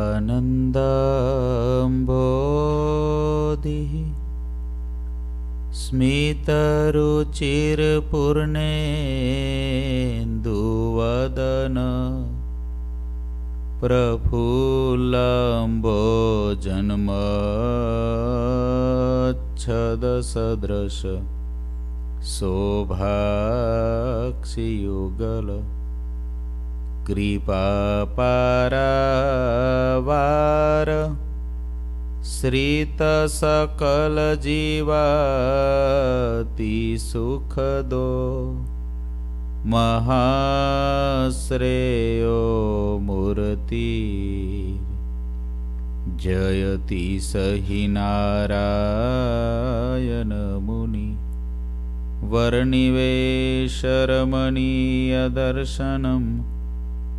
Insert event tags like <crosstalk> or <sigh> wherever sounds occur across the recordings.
आनन्दाम्भो दिः स्मितरुचिरपूर्णेन्दुवदन प्रफुल्लम्बो जन्मच्छदसदृश शोभाक्षियुगल कृपापारा सकल सुखदो महाश्रेयो मूर्ति जयति सहि नारायणमुनि वर्निवेशरमणीयदर्शनम्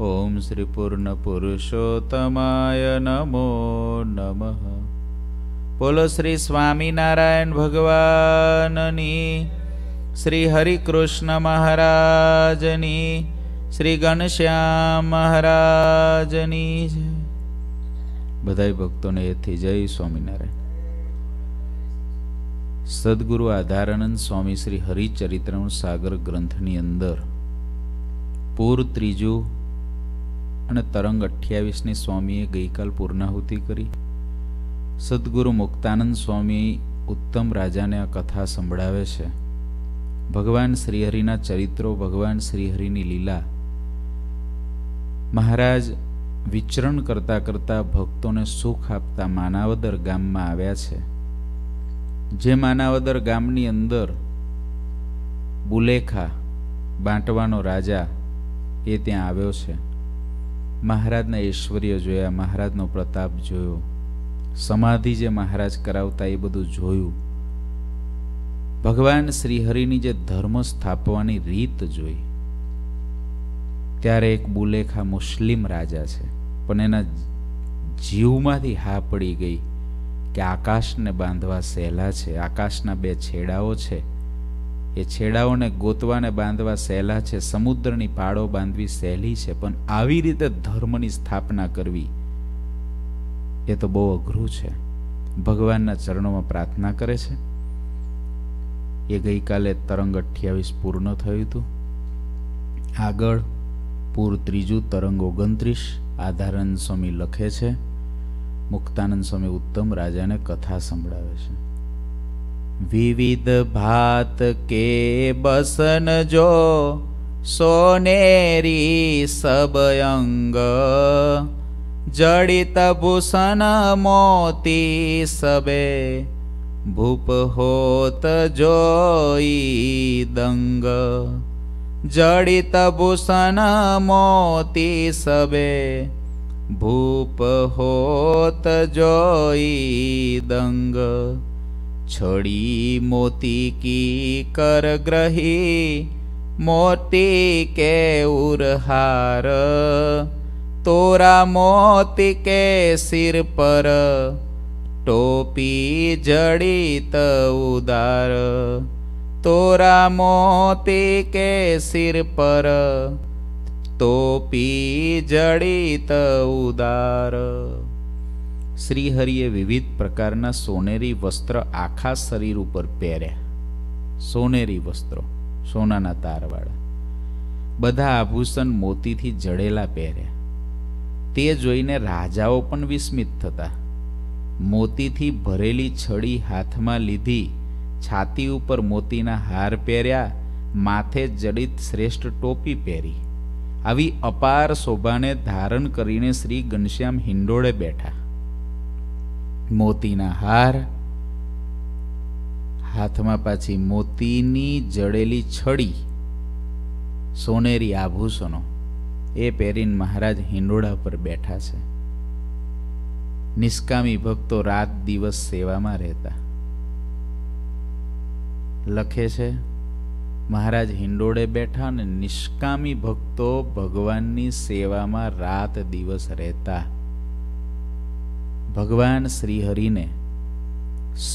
ઓમ ॐ શ્રીપૂર્ણપુરુષોત્તમાય નમો નમઃ બોલો શ્રી સ્વામિનારાયણ ભગવાનની શ્રી હરિકૃષ્ણ મહારાજની શ્રી ઘનશ્યામ મહારાજની બધાય ભક્તોને એથી જય સ્વામિનારાયણ સદગુરુ આધારાનંદ સ્વામી શ્રી હરિચરિત્રનું સાગર ગ્રંથની અંદર પૂર ત્રીજું અને તરંગ અઠ્યાવીસની સ્વામીએ ગઈકાલ પૂર્ણાહુતિ કરી સદગુરુ મુક્તાનંદ સ્વામી ઉત્તમ રાજાને આ કથા સંભળાવે છે ભગવાન શ્રીહરિના ચરિત્રો ભગવાન શ્રીહરિની લીલા મહારાજ વિચરણ કરતા કરતા ભક્તોને સુખ આપતા માનાવદર ગામમાં આવ્યા છે જે માનાવદર ગામની અંદર બુલેખા બાંટવાનો રાજા એ ત્યાં આવ્યો છે મહારાજના ઐશ્વર્ય જોયા મહારાજનો પ્રતાપ જોયો સમાધિ જે મહારાજ કરાવતા એ બધું જોયું ભગવાન શ્રીહરિની જે ધર્મ સ્થાપવાની રીત જોઈ ત્યારે એક બુલેખા મુસ્લિમ રાજા છે પણ એના જીવમાંથી હા પડી ગઈ કે આકાશને બાંધવા સહેલા છે આકાશના બે છેડાઓ છે એ છેડાઓને ગોતવાને બાંધવા સહેલા છે સમુદ્રની પાળો બાંધવી સહેલી છે પણ આવી રીતે ધર્મની સ્થાપના કરવી એ તો બહુ અઘરું છે ભગવાનના ચરણોમાં પ્રાર્થના કરે છે એ ગઈકાલે તરંગ અઠ્યાવીસ પૂર્ણ થયું હતું આગળ પૂર ત્રીજું તરંગ ઓગણત્રીસ આધારાનંદ સ્વામી લખે છે મુક્તાનંદ સ્વામી ઉત્તમ રાજાને કથા સંભળાવે છે વિવિધ ભાત કે બસન જો સોનેરી સબયંગ જડિત ભૂષણ મોતી સબે ભૂપ હોત જોઈ દંગ જડિત ભૂષણ મોતી સબે ભૂપ હોત જોઈ દંગ छड़ी मोती की कर ग्रही मोती के उरहार तोरा मोती के सिर पर टोपी जड़ित उदार तोरा मोती के सिर पर टोपी जड़ित उदार શ્રીહરિએ વિવિધ પ્રકારના સોનેરી વસ્ત્ર આખા શરીર ઉપર પહેર્યા સોનેરી વસ્ત્રો સોનાના તારવાળા બધા આભૂષણ મોતીથી જડેલા પહેર્યા તે જોઈને રાજાઓ પણ વિસ્મિત થતા મોતીથી ભરેલી છડી હાથમાં લીધી છાતી ઉપર મોતીના હાર પહેર્યા માથે જડિત શ્રેષ્ઠ ટોપી પહેરી આવી અપાર શોભાને ધારણ કરીને શ્રી ઘનશ્યામ હિંડોળે બેઠા મોતીના હાર હાથમાં પાછી મોતીની જડેલી છડી સોનેરી આભૂષણો એ પહેરીને મહારાજ હિંડોળા પર બેઠા છે નિષ્કામી ભક્તો રાત દિવસ સેવામાં રહેતા લખે છે મહારાજ હિંડોળે બેઠા અને નિષ્કામી ભક્તો ભગવાનની સેવામાં રાત દિવસ રહેતા ભગવાન શ્રીહરિને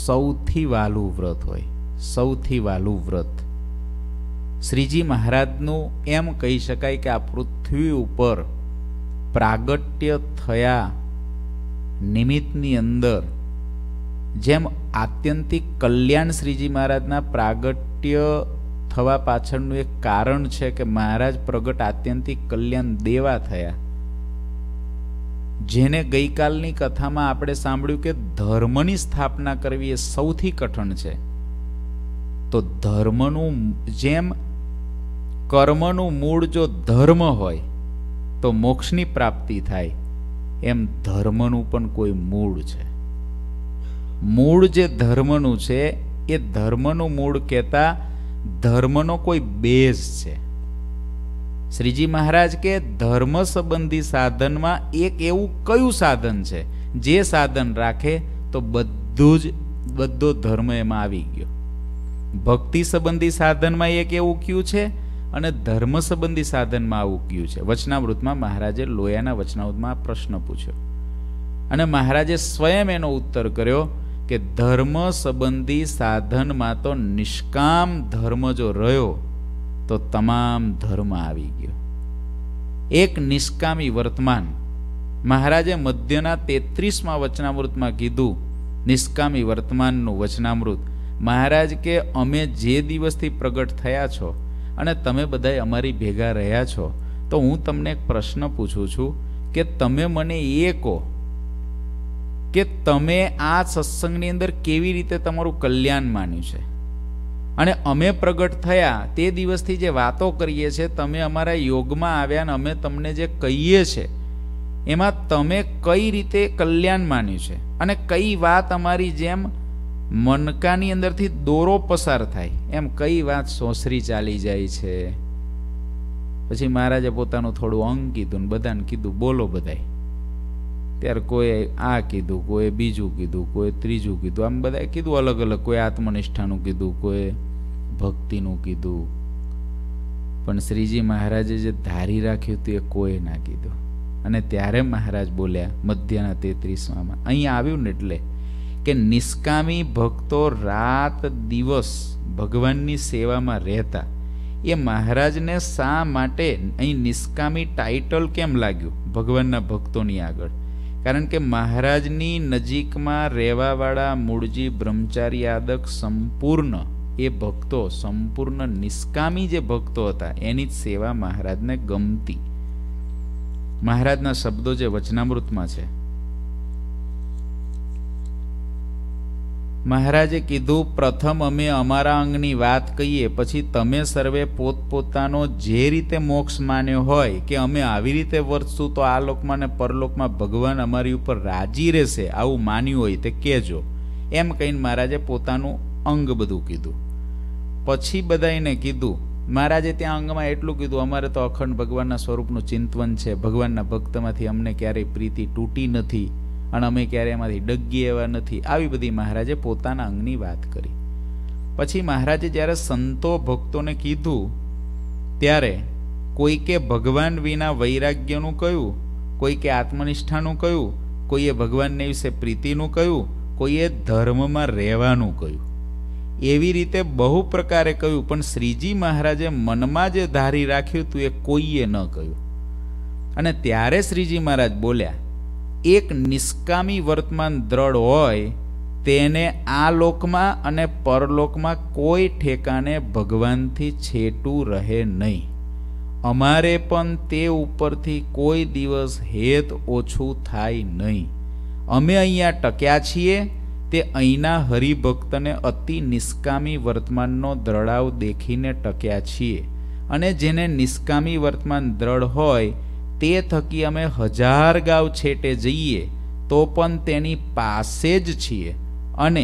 સૌથી વાલું વ્રત હોય સૌથી વાલું વ્રત શ્રીજી મહારાજનું એમ કહી શકાય કે આ પૃથ્વી ઉપર પ્રાગટ્ય થયા નિમિત્તની અંદર જેમ આત્યંતિક કલ્યાણ શ્રીજી મહારાજના પ્રાગટ્ય થવા પાછળનું એક કારણ છે કે મહારાજ પ્રગટ આત્યંતિક કલ્યાણ દેવા થયા જેને ગઈકાલની કથામાં આપણે સાંભળ્યું કે ધર્મની સ્થાપના કરવી એ સૌથી કઠણ છે તો ધર્મનું જેમ કર્મનું મૂળ જો ધર્મ હોય તો મોક્ષની પ્રાપ્તિ થાય એમ ધર્મનું પણ કોઈ મૂળ છે મૂળ જે ધર્મનું છે એ ધર્મનું મૂળ કહેતા ધર્મનો કોઈ બેઝ છે શ્રીજી મહારાજ કે ધર્મ સંબંધી સાધનમાં એક એવું કયું સાધન છે જે સાધન રાખે તો બધું જ બધો ધર્મ એમાં આવી ગયો ભક્તિ સંબંધી સાધનમાં એક એવું કયું છે અને ધર્મ સંબંધી સાધનમાં આવું કયું છે વચનામૃતમાં મહારાજે લોયાના વચનાવૃતમાં પ્રશ્ન પૂછ્યો અને મહારાજે સ્વયં એનો ઉત્તર કર્યો કે ધર્મ સંબંધી સાધનમાં તો નિષ્કામ ધર્મ જો રહ્યો તો તમામ ધર્મ આવી ગયો એક નિષ્કામી વર્તમાન મહારાજે મધ્યના તેત્રીસમાં વચનામૃતમાં કીધું નિષ્કામી વર્તમાનનું વચનામૃત મહારાજ કે અમે જે દિવસથી પ્રગટ થયા છો અને તમે બધાય અમારી ભેગા રહ્યા છો તો હું તમને એક પ્રશ્ન પૂછું છું કે તમે મને એ કહો કે તમે આ સત્સંગની અંદર કેવી રીતે તમારું કલ્યાણ માન્યું છે અને અમે પ્રગટ થયા તે દિવસથી જે વાતો કરીએ છીએ તમે અમારા યોગમાં આવ્યા ને અમે તમને જે કહીએ છીએ એમાં તમે કઈ રીતે કલ્યાણ માન્યું છે અને કઈ વાત અમારી જેમ મનકાની અંદરથી દોરો પસાર થાય એમ કઈ વાત સોસરી ચાલી જાય છે પછી મહારાજે પોતાનું થોડું અંગ કીધું ને બધાને કીધું બોલો બધાય ત્યારે કોઈ આ કીધું કોઈ બીજું કીધું કોઈ ત્રીજું કીધું આમ બધાએ કીધું અલગ અલગ કોઈ આત્મનિષ્ઠાનું કીધું કોઈ ભક્તિનું કીધું પણ શ્રીજી મહારાજે જે ધારી રાખ્યું હતું એ કોઈ ના કીધું અને ત્યારે મહારાજ બોલ્યા મધ્યના તેત્રીસમાં અહીં આવ્યું ને એટલે કે નિષ્કામી ભક્તો રાત દિવસ ભગવાનની સેવામાં રહેતા એ મહારાજને શા માટે અહીં નિષ્કામી ટાઇટલ કેમ લાગ્યું ભગવાનના ભક્તોની આગળ કારણ કે મહારાજની નજીકમાં રહેવાવાળા મૂળજી બ્રહ્મચારી આદક સંપૂર્ણ એ ભક્તો સંપૂર્ણ નિષ્કામી જે ભક્તો હતા એની જ સેવા મહારાજને ગમતી મહારાજના શબ્દો જે વચનામૃતમાં છે મહારાજે કીધું પ્રથમ અમે અમારા અંગની વાત કહીએ પછી તમે સર્વે પોતપોતાનો જે રીતે મોક્ષ માન્યો હોય કે અમે આવી રીતે વર્તશું તો આ લોકમાં ને પરલોકમાં ભગવાન અમારી ઉપર રાજી રહેશે આવું માન્યું હોય તે કહેજો એમ કહીને મહારાજે પોતાનું અંગ બધું કીધું પછી બધાને કીધું મહારાજે ત્યાં અંગમાં એટલું કીધું અમારે તો અખંડ ભગવાનના સ્વરૂપનું ચિંતવન છે ભગવાનના ભક્તમાંથી અમને ક્યારેય પ્રીતિ તૂટી નથી અને અમે ક્યારે એમાંથી ડગીએ એવા નથી આવી બધી મહારાજે પોતાના અંગની વાત કરી પછી મહારાજે જ્યારે સંતો ભક્તોને કીધું ત્યારે કોઈકે ભગવાન વિના વૈરાગ્યનું કહ્યું કોઈકે આત્મનિષ્ઠાનું કહ્યું કોઈએ ભગવાનને વિશે પ્રીતિનું કહ્યું કોઈએ ધર્મમાં રહેવાનું કહ્યું એવી રીતે બહુ પ્રકારે કહ્યું પણ શ્રીજી મહારાજે મનમાં જે ધારી રાખ્યું હતું એ કોઈએ ન કહ્યું અને ત્યારે શ્રીજી મહારાજ બોલ્યા એક નિષ્કામી વર્તમાન દ્રઢ હોય તેને આ લોકમાં અને પરલોકમાં કોઈ ઠેકાને ભગવાનથી છેટું રહે નહીં અમારે પણ તે ઉપરથી કોઈ દિવસ હેત ઓછું થાય નહીં અમે અહીંયા ટક્યા છીએ તે અહીંના હરિભક્તને અતિ નિષ્કામી વર્તમાનનો દ્રઢાવ દેખીને ટક્યા છીએ અને જેને નિષ્કામી વર્તમાન દ્રઢ હોય તે થકી અમે હજાર ગાવ છેટે જઈએ તો પણ તેની પાસે જ છીએ અને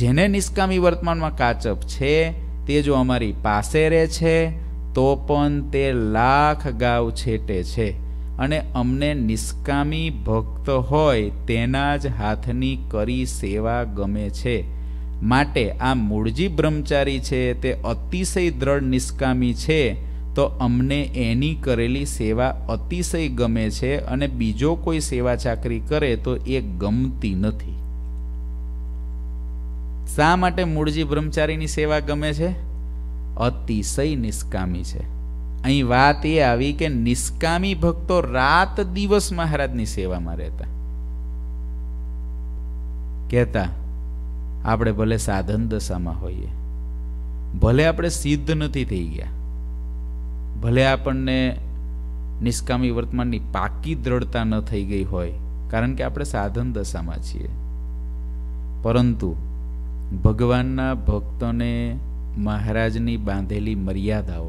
જેને નિષ્કામી વર્તમાનમાં કાચપ છે તે જો અમારી પાસે રહે છે તો પણ તે લાખ ગાવ છેટે છે અને અમને નિષ્કામી ભક્ત હોય તેના જ હાથની કરી સેવા ગમે છે માટે આ મૂળજી બ્રહ્મચારી છે તે અતિશય દ્રઢ નિષ્કામી છે તો અમને એની કરેલી સેવા અતિશય ગમે છે અને બીજો કોઈ સેવા ચાકરી કરે તો એ ગમતી નથી શા માટે મૂળજી બ્રહ્મચારીની સેવા ગમે છે અતિશય નિષ્કામી છે અહીં વાત એ આવી કે નિષ્કામી ભક્તો રાત દિવસ મહારાજની સેવામાં રહેતા કહેતા આપણે ભલે સાધન દશામાં હોઈએ ભલે આપણે સિદ્ધ નથી થઈ ગયા ભલે આપણને નિષ્કામી વર્તમાનની પાકી દ્રઢતા ન થઈ ગઈ હોય કારણ કે આપણે સાધન દશામાં છીએ પરંતુ ભગવાનના ભક્તોને મહારાજની બાંધેલી મર્યાદાઓ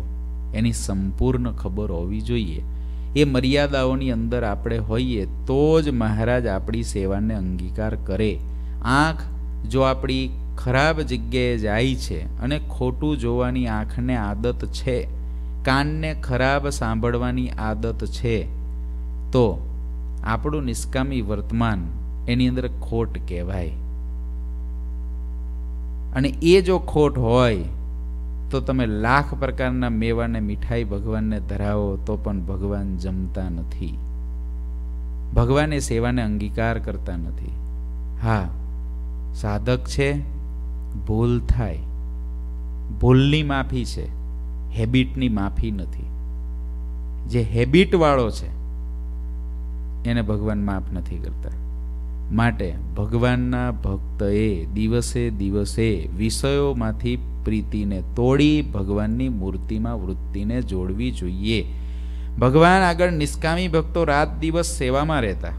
એની સંપૂર્ણ ખબર હોવી જોઈએ એ મર્યાદાઓની અંદર આપણે હોઈએ તો જ મહારાજ આપણી સેવાને અંગીકાર કરે આંખ જો આપણી ખરાબ જગ્યાએ જાય છે અને ખોટું જોવાની આંખને આદત છે કાનને ખરાબ સાંભળવાની આદત છે તો આપણું નિષ્કામી વર્તમાન એની અંદર ખોટ કહેવાય અને એ જો ખોટ હોય તો તમે લાખ પ્રકારના મેવાને મીઠાઈ ભગવાનને ધરાવો તો પણ ભગવાન જમતા નથી ભગવાને સેવાને અંગીકાર કરતા નથી હા સાધક છે ભૂલ થાય ભૂલની માફી છે હેબિટની માફી નથી જે હેબિટવાળો છે એને ભગવાન માફ નથી કરતા માટે ભગવાનના ભક્તએ દિવસે દિવસે વિષયોમાંથી પ્રીતિને તોડી ભગવાનની મૂર્તિમાં વૃત્તિને જોડવી જોઈએ ભગવાન આગળ નિષ્કામી ભક્તો રાત દિવસ સેવામાં રહેતા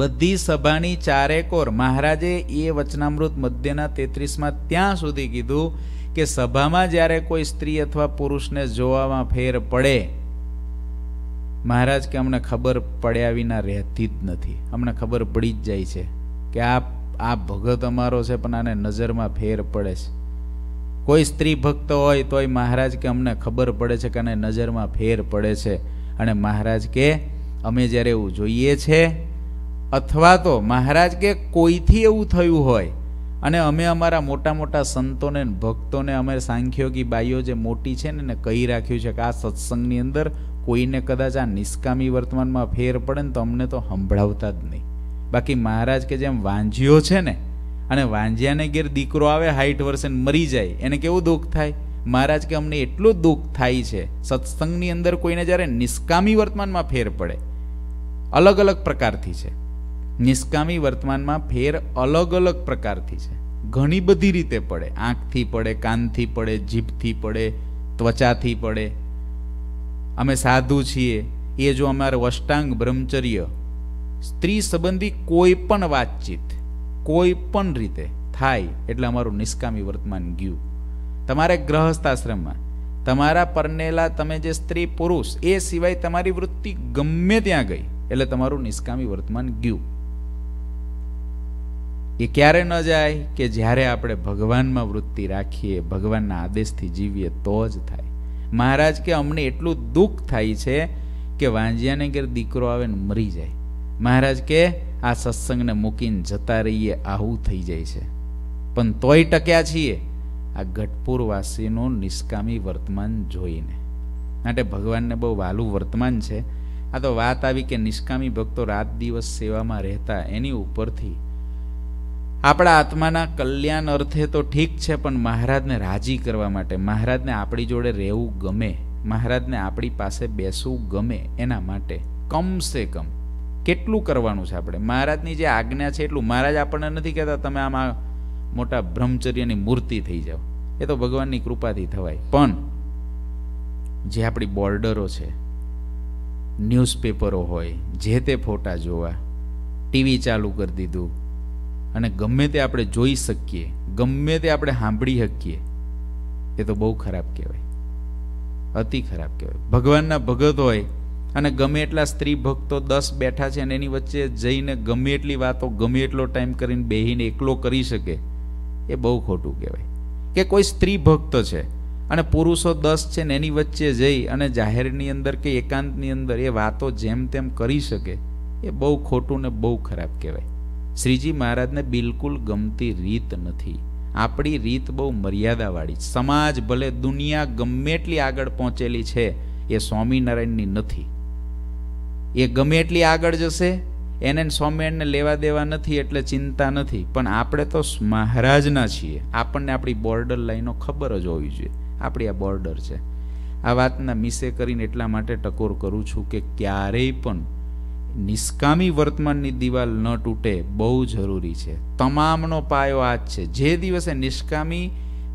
બધી સભાની ચારેકોર મહારાજે એ વચનામૃત મધ્યના તેત્રીસમાં ત્યાં સુધી કીધું કે સભામાં જ્યારે કોઈ સ્ત્રી અથવા પુરુષને જોવામાં ફેર પડે મહારાજ કે અમને ખબર પડ્યા વિના રહેતી જ નથી અમને ખબર પડી જ જાય છે કે આ આ ભગત અમારો છે પણ આને નજરમાં ફેર પડે છે કોઈ સ્ત્રી ભક્ત હોય તોય મહારાજ કે અમને ખબર પડે છે કે આને નજરમાં ફેર પડે છે અને મહારાજ કે અમે જ્યારે એવું જોઈએ છે અથવા તો મહારાજ કે કોઈથી એવું થયું હોય અને અમે અમારા મોટા મોટા સંતોને ભક્તોને અમે સાંખ્યોગી બાઈઓ જે મોટી છે ને એને કહી રાખ્યું છે કે આ સત્સંગની અંદર કોઈને કદાચ આ નિષ્કામી વર્તમાનમાં ફેર પડે ને તો અમને તો સંભળાવતા જ નહીં બાકી મહારાજ કે જેમ વાંઝ્યો છે ને અને વાંઝ્યાને ઘેર દીકરો આવે હાઈટ વર્ષે મરી જાય એને કેવું દુઃખ થાય મહારાજ કે અમને એટલું દુઃખ થાય છે સત્સંગની અંદર કોઈને જ્યારે નિષ્કામી વર્તમાનમાં ફેર પડે અલગ અલગ પ્રકારથી છે નિષ્કામી વર્તમાનમાં ફેર અલગ અલગ પ્રકારથી છે ઘણી બધી રીતે પડે આંખથી પડે કાનથી પડે જીભથી પડે ત્વચાથી પડે અમે સાધુ છીએ એ જો અમારે અષ્ટાંગ બ્રહ્મચર્ય સ્ત્રી સંબંધી કોઈ પણ વાતચીત કોઈ પણ રીતે થાય એટલે અમારું નિષ્કામી વર્તમાન ગયું તમારે ગ્રહસ્થ આશ્રમમાં તમારા પરનેલા તમે જે સ્ત્રી પુરુષ એ સિવાય તમારી વૃત્તિ ગમે ત્યાં ગઈ એટલે તમારું નિષ્કામી વર્તમાન ગયું એ ક્યારે ન જાય કે જ્યારે આપણે ભગવાનમાં વૃત્તિ રાખીએ ભગવાનના આદેશથી જીવીએ તો જ થાય મહારાજ કે અમને એટલું દુઃખ થાય છે કે વાંજિયાને ઘેર દીકરો આવે ને મરી જાય મહારાજ કે આ સત્સંગને મૂકીને જતા રહીએ આવું થઈ જાય છે પણ તોય ટક્યા છીએ આ ગઢપુરવાસીનું નિષ્કામી વર્તમાન જોઈને માટે ભગવાનને બહુ વાલું વર્તમાન છે આ તો વાત આવી કે નિષ્કામી ભક્તો રાત દિવસ સેવામાં રહેતા એની ઉપરથી આપણા આત્માના કલ્યાણ અર્થે તો ઠીક છે પણ મહારાજને રાજી કરવા માટે મહારાજને આપણી જોડે રહેવું ગમે મહારાજને આપણી પાસે બેસવું ગમે એના માટે કમ સે કમ કેટલું કરવાનું છે આપણે મહારાજની જે આજ્ઞા છે એટલું મહારાજ આપણને નથી કહેતા તમે આમાં મોટા બ્રહ્મચર્યની મૂર્તિ થઈ જાઓ એ તો ભગવાનની કૃપાથી થવાય પણ જે આપણી બોર્ડરો છે ન્યૂઝપેપરો હોય જે તે ફોટા જોવા ટીવી ચાલુ કરી દીધું અને ગમે તે આપણે જોઈ શકીએ ગમે તે આપણે સાંભળી શકીએ એ તો બહુ ખરાબ કહેવાય અતિ ખરાબ કહેવાય ભગવાનના ભગત હોય અને ગમે એટલા સ્ત્રી ભક્તો દસ બેઠા છે અને એની વચ્ચે જઈને ગમે એટલી વાતો ગમે એટલો ટાઈમ કરીને બેહીને એકલો કરી શકે એ બહુ ખોટું કહેવાય કે કોઈ સ્ત્રી ભક્ત છે અને પુરુષો દસ છે ને એની વચ્ચે જઈ અને જાહેરની અંદર કે એકાંતની અંદર એ વાતો જેમ તેમ કરી શકે એ બહુ ખોટું ને બહુ ખરાબ કહેવાય શ્રીજી મહારાજને બિલકુલ ગમતી રીત નથી આપણી રીત બહુ મર્યાદાવાળી સમાજ ભલે દુનિયા ગમે એટલી આગળ પહોંચેલી છે એ સ્વામિનારાયણની નથી એ ગમે એટલી આગળ જશે એને સ્વામિનારાયણને લેવા દેવા નથી એટલે ચિંતા નથી પણ આપણે તો મહારાજના છીએ આપણને આપણી બોર્ડર લાઈનો ખબર જ હોવી જોઈએ આપણી આ બોર્ડર છે આ વાતના મિસે કરીને એટલા માટે ટકોર કરું છું કે ક્યારેય પણ નિષ્કામી વર્તમાનની દિવાલ ન તૂટે બહુ જરૂરી છે તમામનો પાયો આ જ છે જે દિવસે નિષ્કામી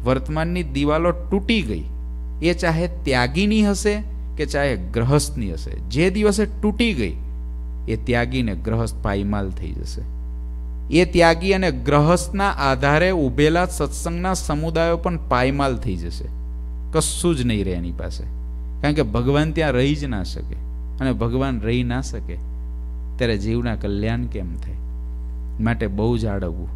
વર્તમાનની દિવાલો તૂટી ગઈ એ ચાહે ત્યાગીની હશે કે ચાહે ગ્રહસ્થની હશે જે દિવસે તૂટી ગઈ એ ત્યાગીને ગ્રહસ્થ પાયમાલ થઈ જશે એ ત્યાગી અને ગ્રહસ્થના આધારે ઊભેલા સત્સંગના સમુદાયો પણ પાયમાલ થઈ જશે કશું જ નહીં રહે એની પાસે કારણ કે ભગવાન ત્યાં રહી જ ના શકે અને ભગવાન રહી ના શકે ત્યારે જીવના કલ્યાણ કેમ થાય માટે બહુ જાળવવું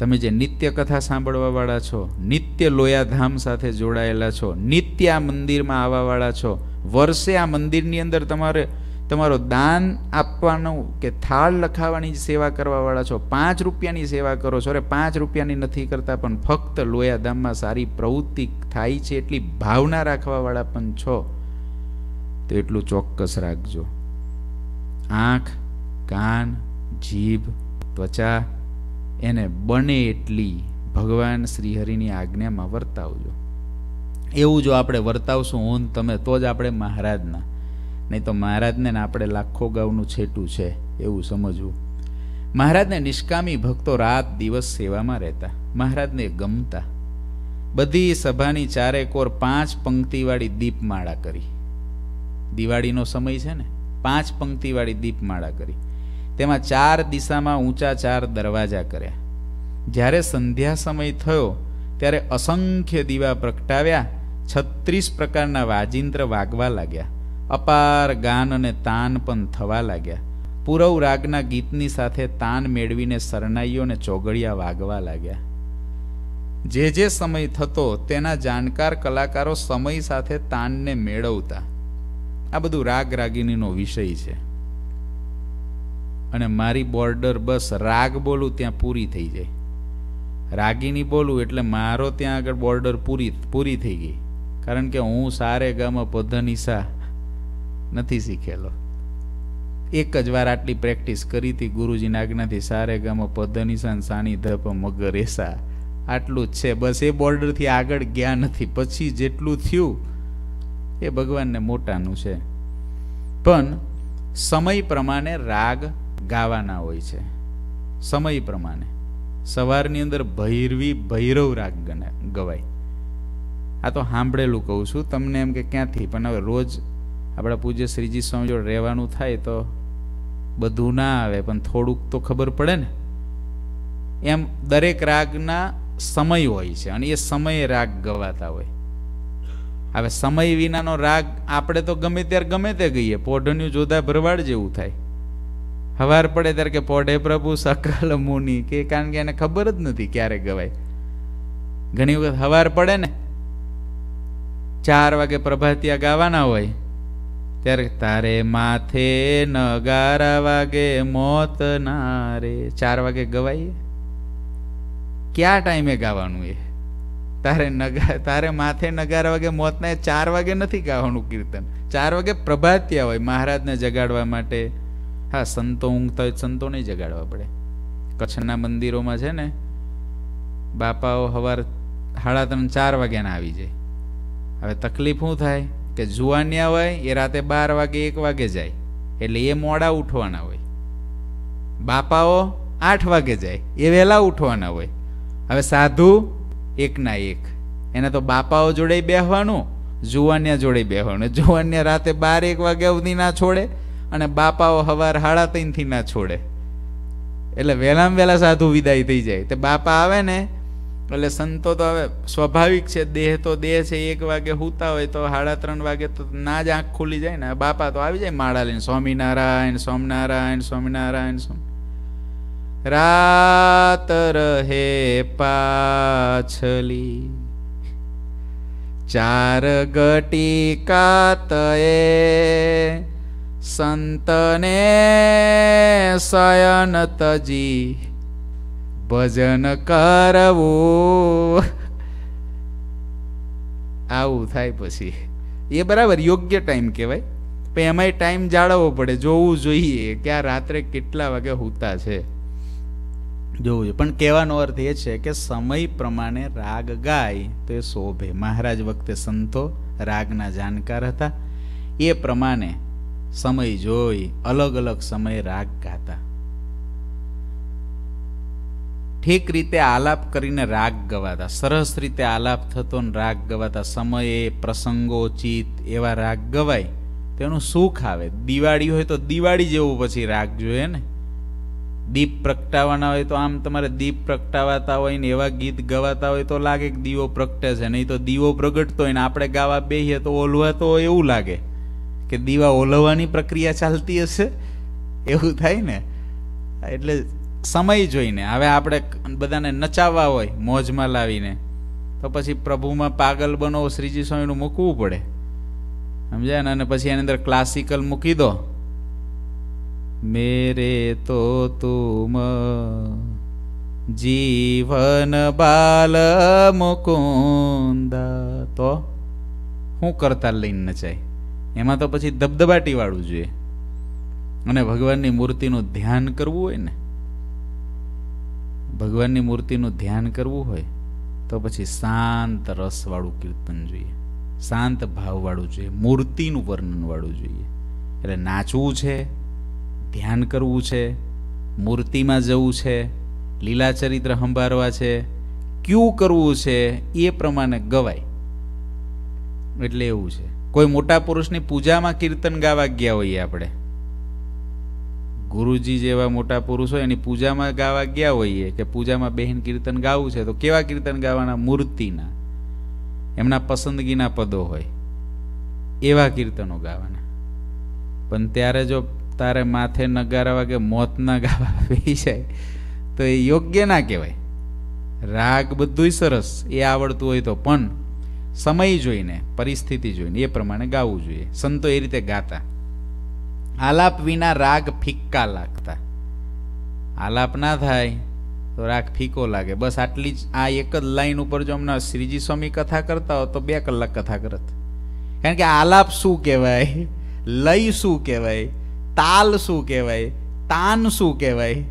તમે જે નિત્ય કથા સાંભળવાવાળા છો નિત્ય લોયાધામ સાથે જોડાયેલા છો નિત્ય આ મંદિરમાં આવવાવાળા છો વર્ષે આ મંદિરની અંદર તમારે તમારો દાન આપવાનો કે થાળ લખાવાની સેવા કરવાવાળા છો પાંચ રૂપિયાની સેવા કરો છો અરે પાંચ રૂપિયાની નથી કરતા પણ ફક્ત લોયાધામમાં સારી પ્રવૃત્તિ થાય છે એટલી ભાવના રાખવાવાળા પણ છો તો એટલું ચોક્કસ રાખજો આંખ કાન જીભ ત્વચા એને બને એટલી ભગવાન શ્રીહરિની આજ્ઞામાં વર્તાવજો એવું જો આપણે વર્તાવશું ઊન તમે તો જ આપણે મહારાજના નહીં તો મહારાજને આપણે લાખો ગાઉનું છેટું છે એવું સમજવું મહારાજને નિષ્કામી ભક્તો રાત દિવસ સેવામાં રહેતા મહારાજને ગમતા બધી સભાની ચારે કોર પાંચ પંક્તિવાળી દીપમાળા કરી દિવાળીનો સમય છે ને પાંચ પંક્તિવાળી દીપમાળા કરી તેમાં ચાર દિશામાં ઊંચા ચાર દરવાજા કર્યા જ્યારે સંધ્યા સમય થયો ત્યારે અસંખ્ય દીવા પ્રગટાવ્યા છત્રીસ પ્રકારના વાજિંત્ર વાગવા લાગ્યા અપાર ગાન અને તાન પણ થવા લાગ્યા પૂરવ રાગના ગીતની સાથે તાન મેળવીને સરનાઈઓ અને ચોગડિયા વાગવા લાગ્યા જે જે સમય થતો તેના જાણકાર કલાકારો સમય સાથે તાનને મેળવતા આ બધું રાગ રાગીનીનો વિષય છે અને મારી બોર્ડર બસ રાગ બોલું ત્યાં પૂરી થઈ જાય રાગીની બોલું એટલે મારો ત્યાં આગળ બોર્ડર પૂરી પૂરી થઈ ગઈ કારણ કે હું સારે ગામાં પધનિસા નથી શીખેલો એક જ વાર આટલી પ્રેક્ટિસ કરી હતી ગુરુજીની આજ્ઞાથી સારે ગામાં પધનિસાન સાની ધપ મગરેસા આટલું જ છે બસ એ બોર્ડરથી આગળ ગયા નથી પછી જેટલું થયું એ ભગવાનને મોટાનું છે પણ સમય પ્રમાણે રાગ ગાવાના હોય છે સમય પ્રમાણે સવારની અંદર ભૈરવી ભૈરવ રાગ ગવાય આ તો સાંભળેલું કહું છું તમને એમ કે ક્યાંથી પણ હવે રોજ આપણા પૂજ્ય શ્રીજી સ્વામી જોડે રહેવાનું થાય તો બધું ના આવે પણ થોડુંક તો ખબર પડે ને એમ દરેક રાગના સમય હોય છે અને એ સમયે રાગ ગવાતા હોય હવે સમય વિનાનો રાગ આપણે તો ગમે ત્યારે ગમે તે ગઈએ પોઢન્યું જોધા ભરવાડ જેવું થાય હવાર પડે ત્યારે કે પોઢે પ્રભુ સકલ મુનિ કે કારણ કે એને ખબર જ નથી ક્યારે ગવાય ઘણી વખત હવાર પડે ને ચાર વાગે પ્રભાતિયા ગાવાના હોય ત્યારે તારે માથે નગારા વાગે મોત ના રે ચાર વાગે ગવાય ક્યાં ટાઈમે ગાવાનું એ તારે નગા તારે માથે નગારા વાગે મોતના ચાર વાગે નથી ગાવાનું કીર્તન ચાર વાગે પ્રભાતિયા હોય મહારાજને જગાડવા માટે હા સંતો ઊંઘતા હોય સંતોને જગાડવા પડે કચ્છના મંદિરોમાં છે ને બાપાઓ હવાર સાડા ત્રણ ચાર વાગ્યાના આવી જાય હવે તકલીફ શું થાય કે જુવાન્યા હોય એ રાતે બાર વાગે એક વાગે જાય એટલે એ મોડા ઉઠવાના હોય બાપાઓ આઠ વાગે જાય એ વહેલા ઉઠવાના હોય હવે સાધુ એકના એક એને તો બાપાઓ જોડે બેહવાનું જુવાન્યા જોડે બેહવાનું જુવાન્યા રાતે બાર એક વાગ્યા સુધી ના છોડે અને બાપાઓ હવાર હાડા ત્રણથી ના છોડે એટલે વહેલામાં વહેલા સાધુ વિદાય થઈ જાય તે બાપા આવે ને એટલે સંતો તો હવે સ્વાભાવિક છે દેહ તો દેહ છે એક વાગે હૂતા હોય તો સાડા ત્રણ વાગે તો ના જ આંખ ખુલી જાય ને બાપા તો આવી જાય માળા લઈને સ્વામિનારાયણ સ્વામિનારાયણ સ્વામિનારાયણ સ્વામી રાત રહે પાછલી ચાર ગટી કાતયે સંતને શયન તજી ભજન કરવું આવું થાય પછી એ બરાબર યોગ્ય ટાઈમ કહેવાય પણ એમાંય ટાઈમ જાળવવો પડે જોવું જોઈએ કે આ રાત્રે કેટલા વાગે હોતા છે જોવું જોઈએ પણ કહેવાનો અર્થ એ છે કે સમય પ્રમાણે રાગ ગાય તો એ શોભે મહારાજ વખતે સંતો રાગના જાણકાર હતા એ પ્રમાણે સમય જોઈ અલગ અલગ સમયે રાગ ગાતા ઠીક રીતે આલાપ કરીને રાગ ગવાતા સરસ રીતે આલાપ થતો ને રાગ ગવાતા સમયે પ્રસંગોચિત એવા રાગ ગવાય તેનું સુખ આવે દિવાળી હોય તો દિવાળી જેવું પછી રાગ જોઈએ ને દીપ પ્રગટાવાના હોય તો આમ તમારે દીપ પ્રગટાવાતા હોય ને એવા ગીત ગવાતા હોય તો લાગે કે દીવો પ્રગટે છે નહીં તો દીવો પ્રગટતો હોય ને આપણે ગાવા બેહીએ તો ઓલવા તો એવું લાગે કે દીવા ઓલવવાની પ્રક્રિયા ચાલતી હશે એવું થાય ને એટલે સમય જોઈને હવે આપણે બધાને નચાવવા હોય મોજમાં લાવીને તો પછી પ્રભુમાં પાગલ બનો શ્રીજી સ્વામીનું મૂકવું પડે સમજાય ને અને પછી એની અંદર ક્લાસિકલ મૂકી દો મેરે તો તું જીવન બાલ મુકુંદ તો હું કરતા લઈને નચાય એમાં તો પછી દબદબાટીવાળું જોઈએ અને ભગવાનની મૂર્તિનું ધ્યાન કરવું હોય ને ભગવાનની મૂર્તિનું ધ્યાન કરવું હોય તો પછી શાંત રસવાળું કીર્તન જોઈએ શાંત ભાવવાળું જોઈએ મૂર્તિનું વર્ણનવાળું જોઈએ એટલે નાચવું છે ધ્યાન કરવું છે મૂર્તિમાં જવું છે લીલા ચરિત્ર સંભાળવા છે ક્યુ કરવું છે એ પ્રમાણે ગવાય એટલે એવું છે કોઈ મોટા પુરુષની પૂજામાં કીર્તન ગાવા ગયા હોઈએ આપણે ગુરુજી જેવા મોટા પુરુષ હોય એની પૂજામાં ગાવા ગયા હોઈએ કે પૂજામાં બહેન કીર્તન ગાવું છે તો કેવા કીર્તન ગાવાના મૂર્તિના એમના પસંદગીના પદો હોય એવા કીર્તનો ગાવાના પણ ત્યારે જો તારે માથે નગારા વાગે મોતના ગાવા બેસી <laughs> જાય તો એ યોગ્ય ના કહેવાય રાગ બધુંય સરસ એ આવડતું હોય તો પણ સમય જોઈને પરિસ્થિતિ જોઈને એ પ્રમાણે ગાવું જોઈએ સંતો એ રીતે ગાતા આલાપ વિના રાગ ફિક્કા લાગતા આલાપ ના થાય તો રાગ ફીકો લાગે બસ આટલી જ આ એક જ લાઈન ઉપર જો હમણાં શ્રીજી સ્વામી કથા કરતા હો તો બે કલાક કથા કરત કારણ કે આલાપ શું કહેવાય લય શું કહેવાય તાલ શું કહેવાય તાન શું કહેવાય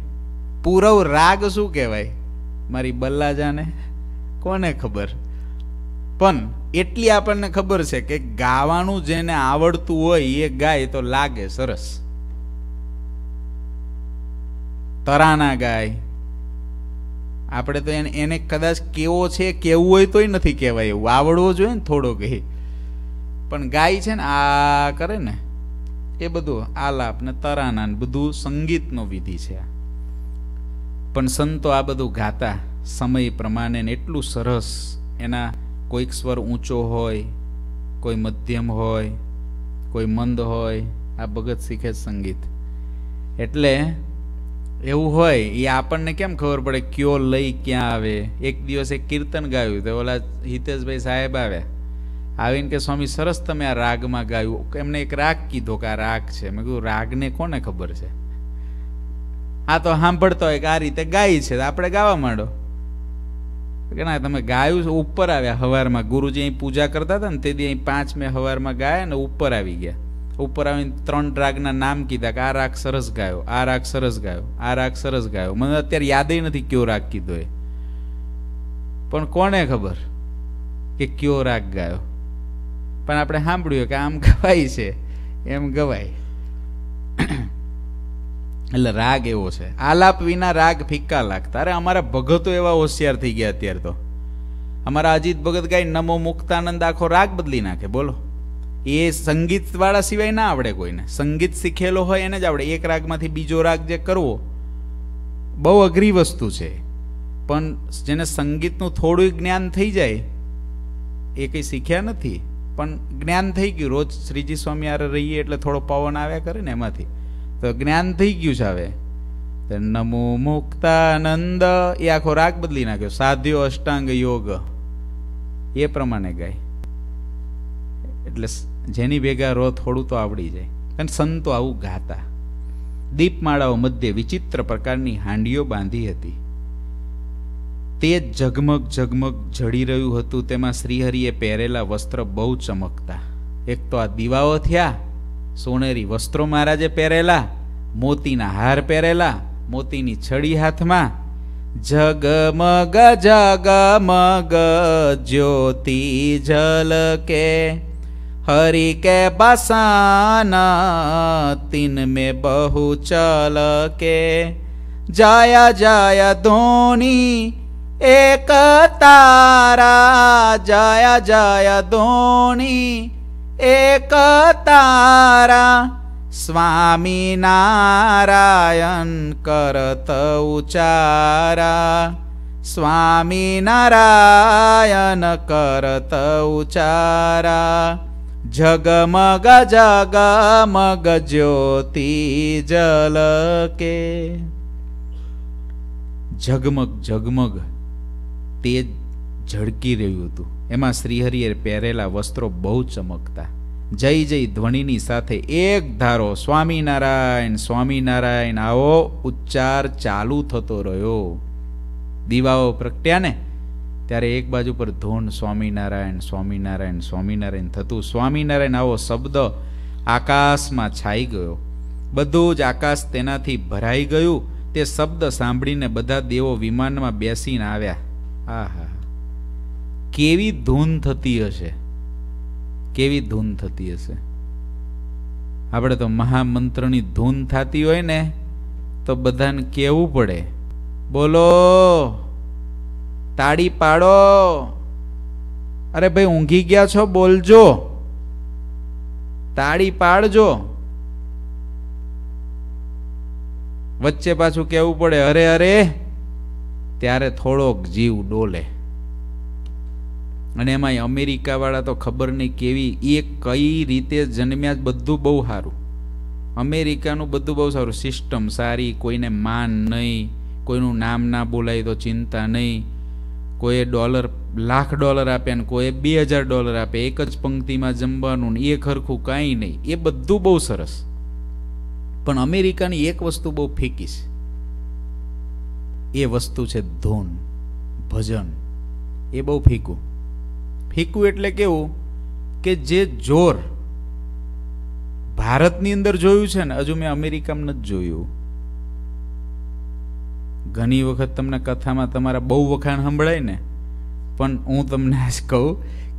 પૂરવ રાગ શું કહેવાય મારી બલ્લાજાને કોને ખબર પણ એટલી આપણને ખબર છે કે ગાવાનું જેને આવડતું હોય એ ગાય તો લાગે સરસ તરાના ગાય આપણે તો એને એને કદાચ કેવો છે કેવું હોય તોય નથી કહેવાય એવું આવડવો જોઈએ ને થોડો કહે પણ ગાય છે ને આ કરે ને એ બધું આલાપ ને તરાના ને બધું સંગીતનો વિધિ છે આ પણ સંતો આ બધું ગાતા સમય પ્રમાણે ને એટલું સરસ એના કોઈક સ્વર ઊંચો હોય કોઈ મધ્યમ હોય કોઈ મંદ હોય આ ભગત શીખે સંગીત એટલે એવું હોય એ આપણને કેમ ખબર પડે કયો લઈ ક્યાં આવે એક દિવસ એક કીર્તન ગાયું તો ઓલા હિતેશભાઈ સાહેબ આવ્યા આવીને કે સ્વામી સરસ તમે આ રાગમાં ગાયું એમને એક રાગ કીધો કે આ રાગ છે મેં કીધું રાગને કોને ખબર છે આ તો સાંભળતો હોય કે આ રીતે ગાય છે આપણે ગાવા માંડો કે ના તમે ગાયું ઉપર આવ્યા હવારમાં ગુરુજી અહીં પૂજા કરતા હતા ને તેથી અહીં પાંચ મેં હવારમાં ગાયા ને ઉપર આવી ગયા ઉપર આવીને ત્રણ રાગના નામ કીધા કે આ રાગ સરસ ગાયો આ રાગ સરસ ગાયો આ રાગ સરસ ગાયો મને અત્યારે યાદય નથી કયો રાગ કીધો એ પણ કોને ખબર કે કયો રાગ ગાયો પણ આપણે સાંભળ્યું કે આમ ગવાય છે એમ ગવાય એટલે રાગ એવો છે આલાપ વિના રાગ ફિક્કા લાગતા અરે અમારા ભગતો એવા હોશિયાર થઈ ગયા અત્યારે તો અમારા અજીત ભગત ગાય નમો મુક્તાનંદ આખો રાગ બદલી નાખે બોલો એ સંગીતવાળા સિવાય ના આવડે કોઈને સંગીત શીખેલો હોય એને જ આવડે એક રાગમાંથી બીજો રાગ જે કરવો બહુ અઘરી વસ્તુ છે પણ જેને સંગીતનું થોડું જ્ઞાન થઈ જાય એ કંઈ શીખ્યા નથી પણ જ્ઞાન થઈ ગયું રોજ શ્રીજી સ્વામી આરે રહીએ એટલે થોડો પવન આવ્યા કરે ને એમાંથી તો જ્ઞાન થઈ ગયું છે હવે નમો મુક્તાનંદ એ આખો રાગ બદલી નાખ્યો સાધ્યો અષ્ટાંગ યોગ એ પ્રમાણે ગાય એટલે જેની ભેગા રો થોડું તો આવડી જાય અને સંતો આવું ગાતા દીપમાળાઓ મધ્યે વિચિત્ર પ્રકારની હાંડીઓ બાંધી હતી તે ઝગમગ ઝગમગ જડી રહ્યું હતું તેમાં શ્રીહરિએ પહેરેલા વસ્ત્ર બહુ ચમકતા એક તો આ દીવાઓ થયા સોનેરી વસ્ત્રો મહારાજે પહેરેલા મોતીના હાર પહેરેલા મોતીની છડી હાથમાં જગમગ જગમગ જ્યોતિ ઝલકે હરી કે બસાના તિન મે બહુ ચલ કે જાયા જાયા ધોની એક તારા જાયા જાયા ધોની એક તારા સ્વામી નારાયણ કરત ઉચારા સ્વામી નારાયણ કરત ઉચારા જગમગ જગમગ જ્યોતિ જલકે ઝગમગ ઝગમગ તે ઝળકી રહ્યું હતું એમાં શ્રીહરિએ પહેરેલા વસ્ત્રો બહુ ચમકતા જય જય ધ્વનિની સાથે એક ધારો સ્વામિનારાયણ સ્વામિનારાયણ આવો ઉચ્ચાર ચાલુ થતો રહ્યો દીવાઓ પ્રગટ્યા ને ત્યારે એક બાજુ પર ધોન સ્વામિનારાયણ સ્વામિનારાયણ સ્વામિનારાયણ થતું સ્વામિનારાયણ આવો શબ્દ આકાશમાં છાઈ ગયો બધું જ આકાશ તેનાથી ભરાઈ ગયું તે શબ્દ સાંભળીને બધા દેવો વિમાનમાં બેસીને આવ્યા આહા કેવી ધૂન થતી હશે કેવી ધૂન થતી હશે આપણે તો મહામંત્રની ધૂન થતી હોય ને તો બધાને કેવું પડે બોલો તાળી પાડો અરે ભાઈ ઊંઘી ગયા છો બોલજો તાળી પાડજો વચ્ચે પાછું કેવું પડે અરે અરે ત્યારે થોડોક જીવ ડોલે અને એમાં અમેરિકાવાળા તો ખબર નહીં કેવી એ કઈ રીતે જન્મ્યા બધું બહુ સારું અમેરિકાનું બધું બહુ સારું સિસ્ટમ સારી કોઈને માન નહીં કોઈનું નામ ના બોલાય તો ચિંતા નહીં કોઈએ ડોલર લાખ ડોલર આપે ને કોઈએ બે હજાર ડોલર આપે એક જ પંક્તિમાં જમવાનું ને એ ખરખું કાંઈ નહીં એ બધું બહુ સરસ પણ અમેરિકાની એક વસ્તુ બહુ ફીકીશ એ વસ્તુ છે ધૂન ભજન એ બહુ ફીકું ફીકું એટલે કેવું કે જે જોર ભારતની અંદર જોયું છે ને હજુ મેં અમેરિકામાં નથી જોયું ઘણી વખત તમને કથામાં તમારા બહુ વખાણ સંભળાય ને પણ હું તમને આજ કહું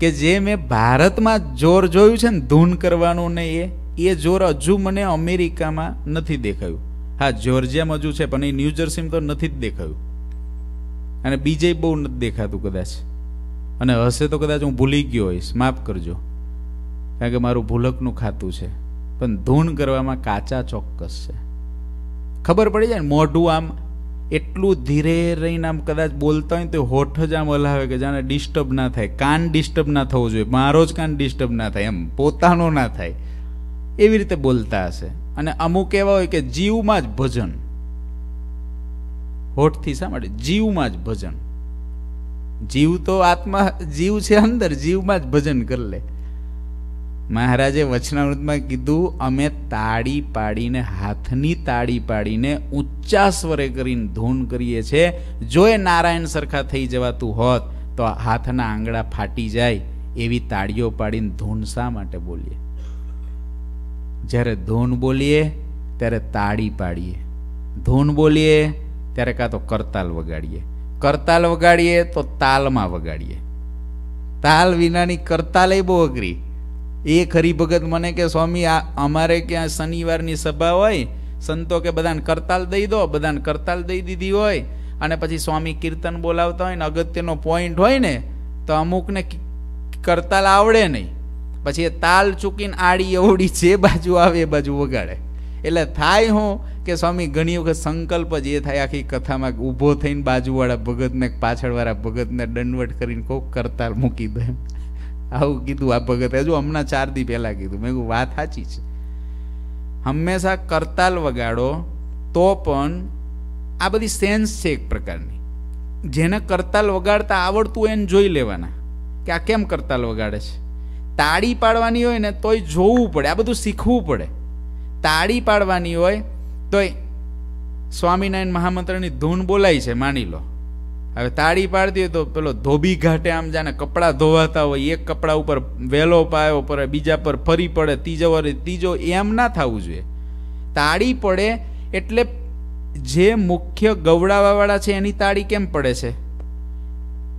કે જે મેં ભારતમાં જોર જોયું છે ને ધૂન કરવાનું ને એ એ જોર હજુ મને અમેરિકામાં નથી દેખાયું હા જ્યોર્જિયામાં હજુ છે પણ એ ન્યૂજર્સીમાં તો નથી જ દેખાયું અને બીજે બહુ નથી દેખાતું કદાચ અને હશે તો કદાચ હું ભૂલી ગયો હોઈશ માફ કરજો કારણ કે મારું ભૂલકનું ખાતું છે પણ ધૂણ કરવામાં કાચા ચોક્કસ છે ખબર પડી જાય ને મોઢું આમ એટલું ધીરે રહીને આમ કદાચ બોલતા હોય તો હોઠ જ આમ હલાવે કે જાણે ડિસ્ટર્બ ના થાય કાન ડિસ્ટર્બ ના થવું જોઈએ મારો જ કાન ડિસ્ટર્બ ના થાય એમ પોતાનો ના થાય એવી રીતે બોલતા હશે અને અમુક એવા હોય કે જીવમાં જ ભજન હોઠથી શા માટે જીવમાં જ ભજન જીવ તો આત્મા જીવ છે અંદર જીવમાં જ ભજન કરી લે મહારાજે વચનામૃતમાં કીધું અમે તાળી પાડીને હાથની તાળી પાડીને ઊંચા સ્વરે કરીને ધૂન કરીએ છીએ જો એ નારાયણ સરખા થઈ જવાતું હોત તો હાથના આંગળા ફાટી જાય એવી તાળીઓ પાડીને ધૂન શા માટે બોલીએ જ્યારે ધૂન બોલીએ ત્યારે તાળી પાડીએ ધૂન બોલીએ ત્યારે કાં તો કરતાલ વગાડીએ કરતાલ વગાડીએ તો તાલમાં વગાડીએ તાલ વિનાની કરતાલ એ બહુ અઘરી એ ખરી ભગત મને કે સ્વામી આ અમારે ક્યાં શનિવારની સભા હોય સંતો કે બધાને કરતાલ દઈ દો બધાને કરતાલ દઈ દીધી હોય અને પછી સ્વામી કીર્તન બોલાવતા હોય ને અગત્યનો પોઈન્ટ હોય ને તો અમુકને કરતાલ આવડે નહીં પછી એ તાલ ચૂકીને આડી અવડી જે બાજુ આવે એ બાજુ વગાડે એટલે થાય હું કે સ્વામી ઘણી વખત સંકલ્પ જ એ થાય આખી કથામાં ઊભો થઈને બાજુવાળા ભગતને પાછળવાળા ભગતને દંડવટ કરીને કોક કરતાર મૂકી દે આવું કીધું આ ભગત હજુ હમણાં ચાર દી પહેલાં કીધું મેં કહ્યું વાત સાચી છે હંમેશા કરતાલ વગાડો તો પણ આ બધી સેન્સ છે એક પ્રકારની જેને કરતાલ વગાડતા આવડતું એને જોઈ લેવાના કે આ કેમ કરતાલ વગાડે છે તાળી પાડવાની હોય ને તોય જોવું પડે આ બધું શીખવું પડે તાળી પાડવાની હોય તોય સ્વામિનારાયણ મહામંત્રની ધૂન બોલાય છે માની લો હવે તાળી પાડતી હોય તો પેલો ધોબી ઘાટે આમ જાને કપડાં ધોવાતા હોય એક કપડા ઉપર વહેલો પાયો પડે બીજા પર ફરી પડે ત્રીજો વરે ત્રીજો એમ ના થવું જોઈએ તાળી પડે એટલે જે મુખ્ય ગવડાવાવાળા છે એની તાળી કેમ પડે છે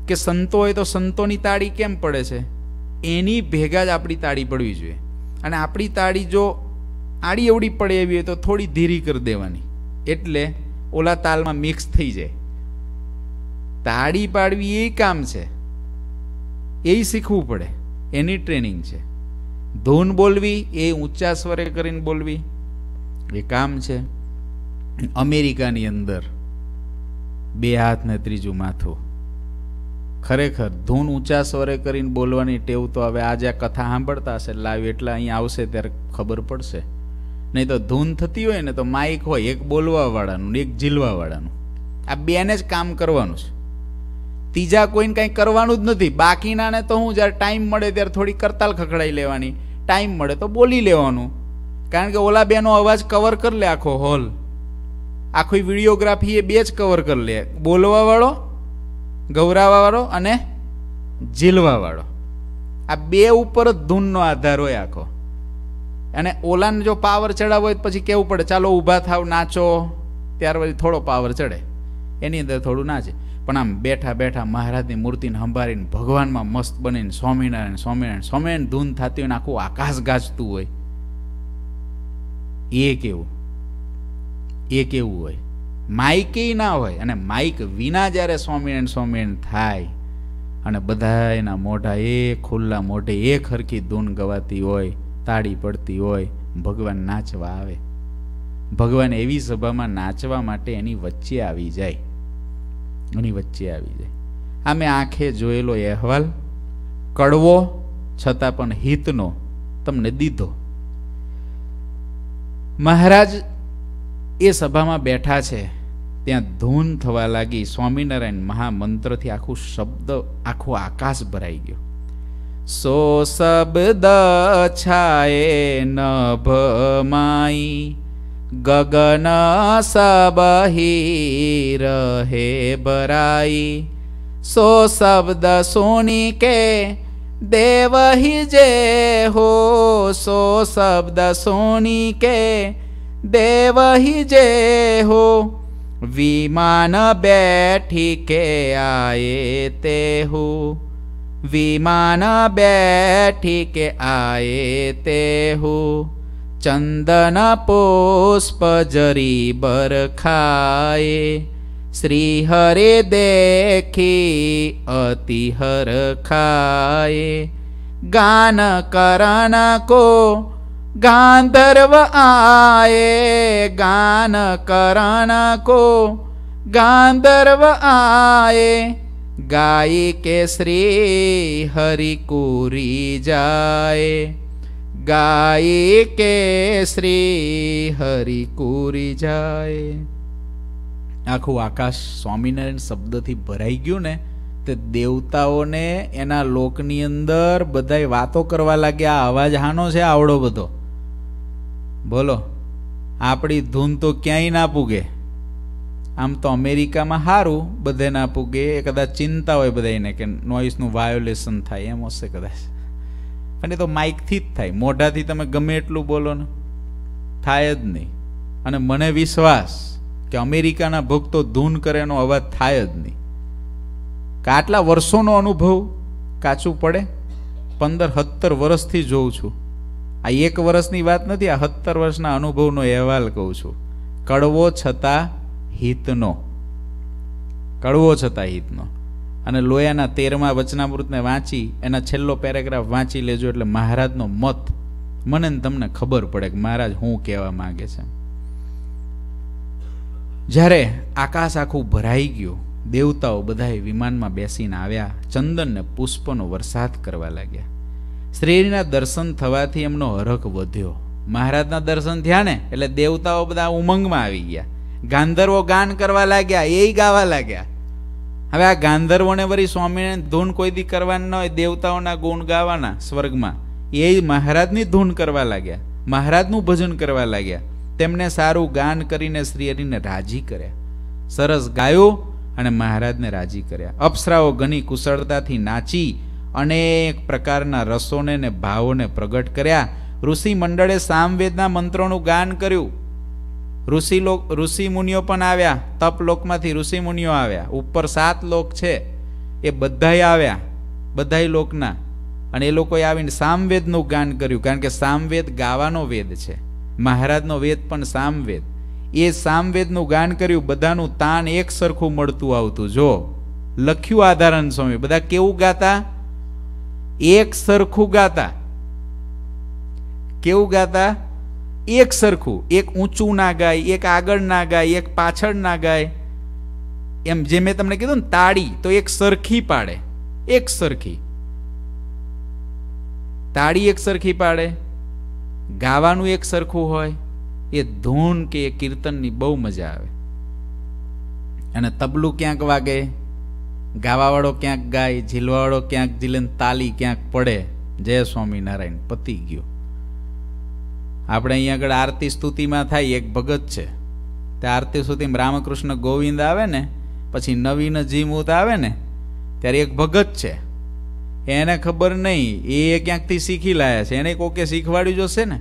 કે સંતો હોય તો સંતોની તાળી કેમ પડે છે એની ભેગા જ આપણી તાળી પડવી જોઈએ અને આપણી તાળી જો આડી અવડી પડે એવી હોય તો થોડી ધીરી કરી દેવાની એટલે ઓલા તાલમાં મિક્સ થઈ જાય તાળી પાડવી એ કામ છે એ શીખવું પડે એની ટ્રેનિંગ છે ધૂન બોલવી એ ઊંચા સ્વરે કરીને બોલવી એ કામ છે અમેરિકાની અંદર બે હાથ ને ત્રીજું માથું ખરેખર ધૂન ઊંચા સ્વરે કરીને બોલવાની ટેવ તો હવે આજે કથા સાંભળતા હશે લાઈવ એટલા અહીંયા આવશે ત્યારે ખબર પડશે નહીં તો ધૂન થતી હોય ને તો માઇક હોય એક બોલવાવાળાનું એક ઝીલવાવાળાનું આ બેને જ કામ કરવાનું છે ત્રીજા કોઈને કંઈ કરવાનું જ નથી બાકીનાને તો હું જ્યારે ટાઈમ મળે ત્યારે થોડી કરતાલ ખખડાઈ લેવાની ટાઈમ મળે તો બોલી લેવાનું કારણ કે ઓલા બેનો અવાજ કવર કરી લે આખો હોલ આખી વિડીયોગ્રાફી એ બે જ કવર કરી લે બોલવાવાળો ગૌરાવાવાળો અને ઝીલવાવાળો આ બે ઉપર જ ધૂનનો આધાર હોય આખો અને ઓલાને જો પાવર ચડાવવો હોય પછી કેવું પડે ચાલો ઊભા થાવ નાચો ત્યાર પછી થોડો પાવર ચડે એની અંદર થોડું નાચે પણ આમ બેઠા બેઠા મહારાજની મૂર્તિને સંભાળીને ભગવાનમાં મસ્ત બનીને સ્વામિનારાયણ સ્વામિનારાયણ સ્વામિનારાયણ ધૂન થતી હોય ને આખું આકાશ ગાજતું હોય એ કેવું એ કેવું હોય માઇકે ના હોય અને માઇક વિના જ્યારે સ્વામિનારાયણ સ્વામિનારાયણ થાય અને બધા એના મોઢા એ ખુલ્લા મોઢે એક હરખી ધૂન ગવાતી હોય તાળી પડતી હોય ભગવાન નાચવા આવે ભગવાન એવી સભામાં નાચવા માટે એની વચ્ચે આવી જાય એની વચ્ચે આવી જાય આ મેં આંખે જોયેલો અહેવાલ કડવો છતાં પણ હિતનો તમને દીધો મહારાજ એ સભામાં બેઠા છે ત્યાં ધૂન થવા લાગી સ્વામિનારાયણ મહામંત્રથી આખું શબ્દ આખો આકાશ ભરાઈ ગયો सो शब्द छाए नभ माई गगन ही रहे बराई सो शब्द सुनी के देव ही जे हो सो शब्द सुनी के देव ही जे हो विमान बैठी के आए ते हो વિમાન બેઠી કે આયે તેહુ ચંદન પુષ્પ જરી બરખાય શ્રી હરે દેખી અતિ હર ખાય ગાન કરણ કો ગાંધર્વ આયે ગાન કરણ કો ગાંધર્વ આયે ગાય કેસરી હરિકુરી જાય ગાય કેસરી હરિકુરી જાય આખું આકાશ સ્વામિનારાયણ શબ્દથી ભરાઈ ગયું ને તે દેવતાઓને એના લોકની અંદર બધાય વાતો કરવા લાગ્યા અવાજ હાનો છે આવડો બધો બોલો આપણી ધૂન તો ક્યાંય ના પૂગે આમ તો અમેરિકામાં સારું બધે ના પૂગે કદાચ ચિંતા હોય બધાને કે નોઇસનું વાયોલેશન થાય એમ હશે કદાચ પણ એ તો માઇકથી જ થાય મોઢાથી તમે ગમે એટલું બોલો ને થાય જ નહીં અને મને વિશ્વાસ કે અમેરિકાના ભક્તો ધૂન કરે એનો અવાજ થાય જ નહીં આટલા વર્ષોનો અનુભવ કાચું પડે પંદર સત્તર વર્ષથી જોઉં છું આ એક વર્ષની વાત નથી આ સત્તર વર્ષના અનુભવનો અહેવાલ કહું છું કડવો છતાં હિતનો કડવો છતાં હિતનો અને લોયાના તેરમા વચનામૃતને વાંચી એના છેલ્લો પેરેગ્રાફ વાંચી લેજો એટલે મહારાજનો મત મને તમને ખબર પડે કે મહારાજ હું કહેવા માગે છે જ્યારે આકાશ આખું ભરાઈ ગયું દેવતાઓ બધાએ વિમાનમાં બેસીને આવ્યા ચંદનને પુષ્પનો વરસાદ કરવા લાગ્યા શ્રીના દર્શન થવાથી એમનો હરખ વધ્યો મહારાજના દર્શન થયા ને એટલે દેવતાઓ બધા ઉમંગમાં આવી ગયા ગાંધર્વો ગાન કરવા લાગ્યા એ ગાવા લાગ્યા હવે આ ગાંધર્વોને વળી સ્વામીને ધૂન કોઈ દી કરવાની ન હોય દેવતાઓના ગુણ ગાવાના સ્વર્ગમાં એ મહારાજની ધૂન કરવા લાગ્યા મહારાજનું ભજન કરવા લાગ્યા તેમને સારું ગાન કરીને શ્રી હરિને રાજી કર્યા સરસ ગાયો અને મહારાજને રાજી કર્યા અપ્સરાઓ ઘણી કુશળતાથી નાચી અનેક પ્રકારના રસોને ને ભાવોને પ્રગટ કર્યા ઋષિ મંડળે સામવેદના મંત્રોનું ગાન કર્યું ઋષિ લોક ઋષિ મુનિઓ પણ આવ્યા તપલોકમાંથી ઋષિ મુનિઓ આવ્યા ઉપર સાત લોક છે એ બધાય આવ્યા બધાય લોકના અને એ લોકોએ આવીને સામવેદનું ગાન કર્યું કારણ કે સામવેદ ગાવાનો વેદ છે મહારાજનો વેદ પણ સામવેદ એ સામવેદનું ગાન કર્યું બધાનું તાન એક સરખું મળતું આવતું જો લખ્યું આધારણ સ્વામી બધા કેવું ગાતા એક સરખું ગાતા કેવું ગાતા એક સરખું એક ઊંચું ના ગાય એક આગળ ના ગાય એક પાછળ ના ગાય એમ જે મેં તમને કીધું ને તાળી તો એક સરખી પાડે એક સરખી તાળી એક સરખી પાડે ગાવાનું એક સરખું હોય એ ધૂન કે એ કીર્તનની બહુ મજા આવે અને તબલું ક્યાંક વાગે ગાવાવાળો ક્યાંક ગાય ઝીલવાવાળો ક્યાંક ઝીલે તાલી ક્યાંક પડે જય સ્વામિનારાયણ પતી ગયો આપણે અહીંયા આગળ આરતી સ્તુતિમાં થાય એક ભગત છે તે આરતી સ્તુતિમાં રામકૃષ્ણ ગોવિંદ આવે ને પછી નવીન જીમૂત આવે ને ત્યારે એક ભગત છે એને ખબર નહીં એ ક્યાંકથી શીખી લાયા છે એને કોકે શીખવાડ્યું જોશે ને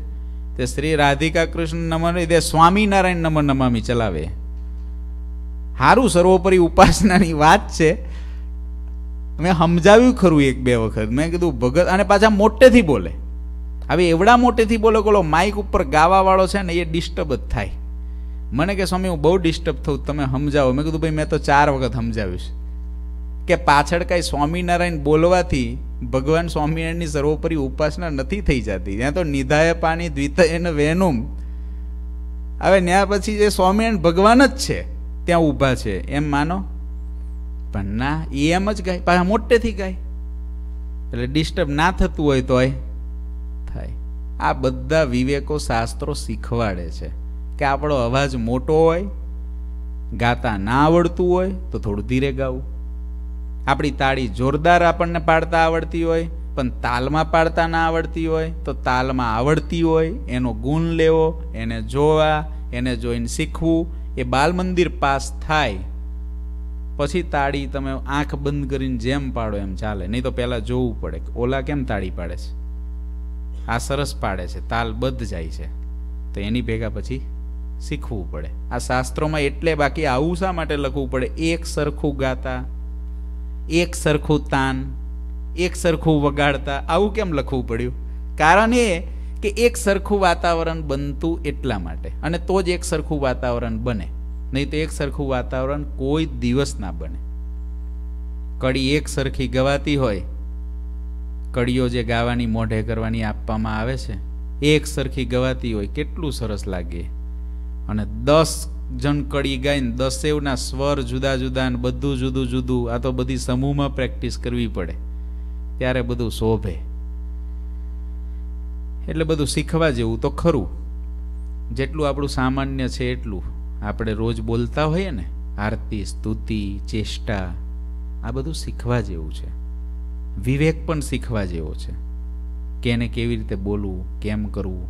તે શ્રી રાધિકા કૃષ્ણ નમન તે સ્વામિનારાયણ નમન નમામી ચલાવે સારું સર્વોપરી ઉપાસનાની વાત છે મેં સમજાવ્યું ખરું એક બે વખત મેં કીધું ભગત અને પાછા મોટેથી બોલે હવે એવડા મોટેથી બોલો કોલો માઇક ઉપર ગાવાવાળો છે ને એ ડિસ્ટર્બ જ થાય મને કે સ્વામી હું બહુ ડિસ્ટર્બ થઉં તમે સમજાવો મેં કીધું ભાઈ મેં તો ચાર વખત સમજાવીશ કે પાછળ કાંઈ સ્વામિનારાયણ બોલવાથી ભગવાન સ્વામિનારાયણની સર્વોપરી ઉપાસના નથી થઈ જતી ત્યાં તો નિધાય પાણી દ્વિતયન વેનુમ હવે ત્યાં પછી જે સ્વામિનારાયણ ભગવાન જ છે ત્યાં ઊભા છે એમ માનો પણ ના એ એમ જ ગાય પાછા મોટેથી ગાય એટલે ડિસ્ટર્બ ના થતું હોય તોય આ બધા વિવેકો શાસ્ત્રો શીખવાડે છે કે આપણો અવાજ મોટો હોય ગાતા ના આવડતું હોય તો થોડું ધીરે ગાવું આપણી તાળી જોરદાર આપણને પાડતા આવડતી હોય પણ તાલમાં પાડતા ના આવડતી હોય તો તાલમાં આવડતી હોય એનો ગુણ લેવો એને જોવા એને જોઈને શીખવું એ બાલમંદિર પાસ થાય પછી તાળી તમે આંખ બંધ કરીને જેમ પાડો એમ ચાલે નહીં તો પહેલાં જોવું પડે ઓલા કેમ તાળી પાડે છે આ સરસ પાડે છે તાલબદ્ધ જાય છે તો એની ભેગા પછી શીખવું પડે આ શાસ્ત્રોમાં એટલે બાકી આવું શા માટે લખવું પડે એક સરખું ગાતા એક સરખું તાન એક સરખું વગાડતા આવું કેમ લખવું પડ્યું કારણ એ કે એક સરખું વાતાવરણ બનતું એટલા માટે અને તો જ એક સરખું વાતાવરણ બને નહીં તો એક સરખું વાતાવરણ કોઈ દિવસ ના બને કડી એક સરખી ગવાતી હોય કડીઓ જે ગાવાની મોઢે કરવાની આપવામાં આવે છે એક સરખી ગવાતી હોય કેટલું સરસ લાગે અને દસ જણ કડી ગાઈને દસેવના સ્વર જુદા જુદા ને બધું જુદું જુદું આ તો બધી સમૂહમાં પ્રેક્ટિસ કરવી પડે ત્યારે બધું શોભે એટલે બધું શીખવા જેવું તો ખરું જેટલું આપણું સામાન્ય છે એટલું આપણે રોજ બોલતા હોઈએ ને આરતી સ્તુતિ ચેષ્ટા આ બધું શીખવા જેવું છે વિવેક પણ શીખવા જેવો છે કે એને કેવી રીતે બોલવું કેમ કરવું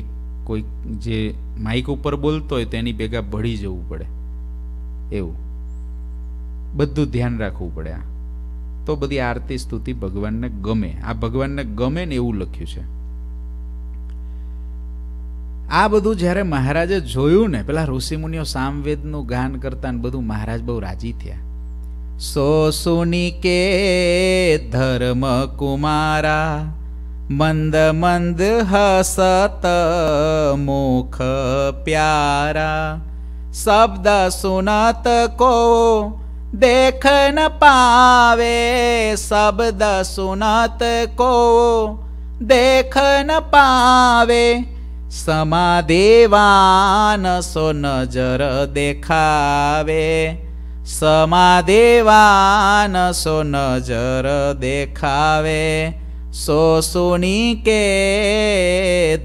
એક કોઈ જે માઇક ઉપર બોલતો હોય તેની ભેગા ભળી જવું પડે એવું બધું ધ્યાન રાખવું પડે આ તો બધી આરતી સ્તુતિ ભગવાનને ગમે આ ભગવાનને ગમે ને એવું લખ્યું છે આ બધું જ્યારે મહારાજે જોયું ને પેલા ઋષિમુનિઓ સામવેદનું ગાન કરતા ને બધું મહારાજ બહુ રાજી થયા સો સુનિકે ધર્મકુમારા મંદ મંદ હસત મુખ પ્યારા શબ્દ સુનત કો દેખ ન પાવે શબ્દ સુનત કો દેખ ન પાવે સમાદેવાન સો નજર દેખાવે સમાદેવાન સો નજર દેખાવે સો સુની કે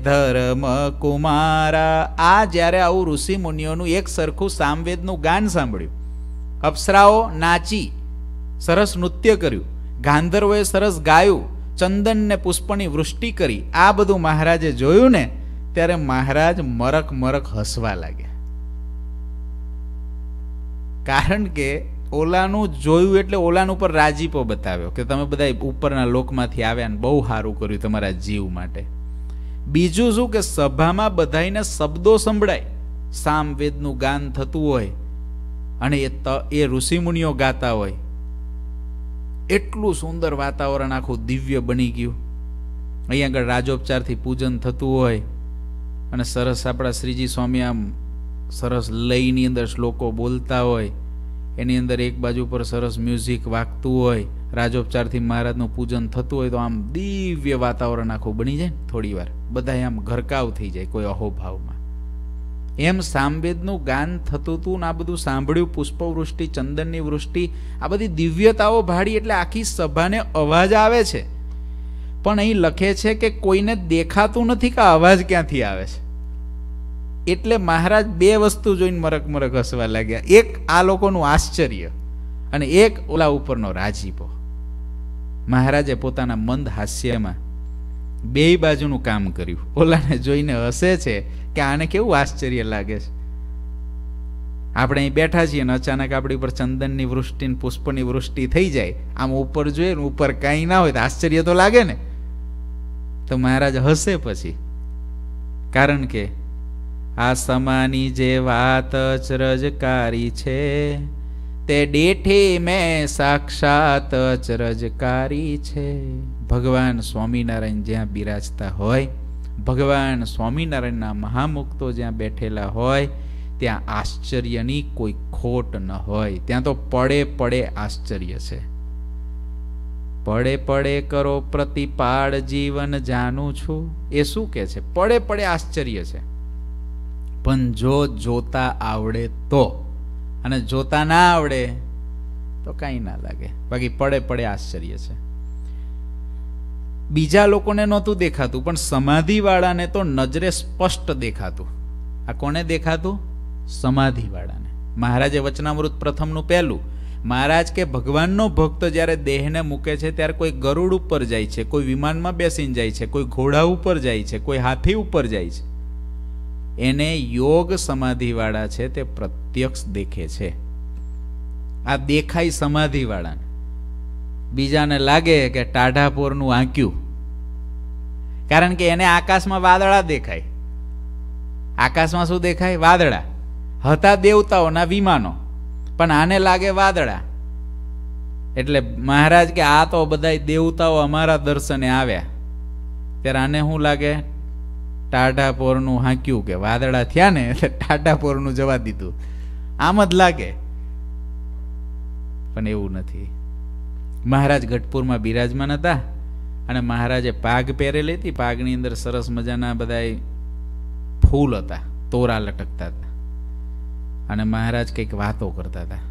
ધર્મ કુમારા આ જ્યારે આવું ઋષિ મુનિઓનું એક સરખું સામવેદનું ગાન સાંભળ્યું અપ્સરાઓ નાચી સરસ નૃત્ય કર્યું ગાંધર્વોએ સરસ ગાયું ચંદનને પુષ્પની વૃષ્ટિ કરી આ બધું મહારાજે જોયું ને ત્યારે મહારાજ મરક મરક હસવા લાગ્યા કારણ કે ઓલાનું જોયું એટલે ઓલાનું ઉપર રાજીપો બતાવ્યો કે તમે બધા ઉપરના લોકમાંથી આવ્યા અને બહુ સારું કર્યું તમારા જીવ માટે બીજું શું કે સભામાં બધાને શબ્દો સંભળાય સામવેદનું ગાન થતું હોય અને એ એ ઋષિમુનિઓ ગાતા હોય એટલું સુંદર વાતાવરણ આખું દિવ્ય બની ગયું અહીંયા આગળ રાજોપચારથી પૂજન થતું હોય અને સરસ આપણા શ્રીજી સ્વામી આમ સરસ લયની અંદર શ્લોકો બોલતા હોય એની અંદર એક બાજુ પર સરસ મ્યુઝિક વાગતું હોય રાજોપચારથી મહારાજનું પૂજન થતું હોય તો આમ દિવ્ય વાતાવરણ આખું બની જાય ને થોડી વાર બધા આમ ઘરકાવ થઈ જાય કોઈ અહોભાવમાં એમ સામવેદનું ગાન થતું હતું ને આ બધું સાંભળ્યું પુષ્પવૃષ્ટિ ચંદનની વૃષ્ટિ આ બધી દિવ્યતાઓ ભાડી એટલે આખી સભાને અવાજ આવે છે પણ અહીં લખે છે કે કોઈને દેખાતું નથી કે અવાજ ક્યાંથી આવે છે એટલે મહારાજ બે વસ્તુ જોઈને મરક મરક હસવા લાગ્યા એક આ લોકોનું આશ્ચર્ય અને એક ઓલા ઉપરનો રાજીપો મહારાજે પોતાના મંદ હાસ્યમાં બે બાજુનું કામ કર્યું ઓલાને જોઈને હસે છે કે આને કેવું આશ્ચર્ય લાગે છે આપણે અહીં બેઠા છીએ ને અચાનક આપણી ઉપર ચંદનની વૃષ્ટિ પુષ્પની વૃષ્ટિ થઈ જાય આમ ઉપર જોઈએ ને ઉપર કાંઈ ના હોય તો આશ્ચર્ય તો લાગે ને તો મહારાજ હસે પછી કારણ કે આસમાની જે વાત અચરજકારી છે તે દેઠી મેં સાક્ષાત અચરજકારી છે ભગવાન સ્વામિનારાયણ જ્યાં બિરાજતા હોય ભગવાન સ્વામિનારાયણના મહામુક્તો જ્યાં બેઠેલા હોય ત્યાં આશ્ચર્યની કોઈ ખોટ ન હોય ત્યાં તો પડે પડે આશ્ચર્ય છે પડે પડે કરો પ્રતિપાળ જીવન જાણું છું એ શું કે છે પડે પડે આશ્ચર્ય છે પણ જો જોતા આવડે તો અને જોતા ના આવડે તો કાંઈ ના લાગે બાકી પડે પડે આશ્ચર્ય છે બીજા લોકોને નહોતું દેખાતું પણ સમાધિવાળાને તો નજરે સ્પષ્ટ દેખાતું આ કોને દેખાતું સમાધિવાળાને મહારાજે વચનામૃત પ્રથમનું પહેલું મહારાજ કે ભગવાનનો ભક્ત જ્યારે દેહને મૂકે છે ત્યારે કોઈ ગરુડ ઉપર જાય છે કોઈ વિમાનમાં બેસીને જાય છે કોઈ ઘોડા ઉપર જાય છે કોઈ હાથી ઉપર જાય છે એને યોગ સમાધિવાળા છે તે પ્રત્યક્ષ દેખે છે આ દેખાય સમાધિવાળાને બીજાને લાગે કે ટાઢાપોરનું આંક્યું કારણ કે એને આકાશમાં વાદળા દેખાય આકાશમાં શું દેખાય વાદળા હતા દેવતાઓના વિમાનો પણ આને લાગે વાદળા એટલે મહારાજ કે આ તો બધા દેવતાઓ અમારા દર્શને આવ્યા ત્યારે આને શું લાગે ટાટા હાંક્યું કે વાદળા થયા ને એટલે ટાટા પોરનું જવા દીધું આમ જ લાગે પણ એવું નથી મહારાજ ગઢપુરમાં બિરાજમાન હતા અને મહારાજે પાગ પહેરેલી હતી પાગની અંદર સરસ મજાના બધા ફૂલ હતા તોરા લટકતા હતા અને મહારાજ કંઈક વાતો કરતા હતા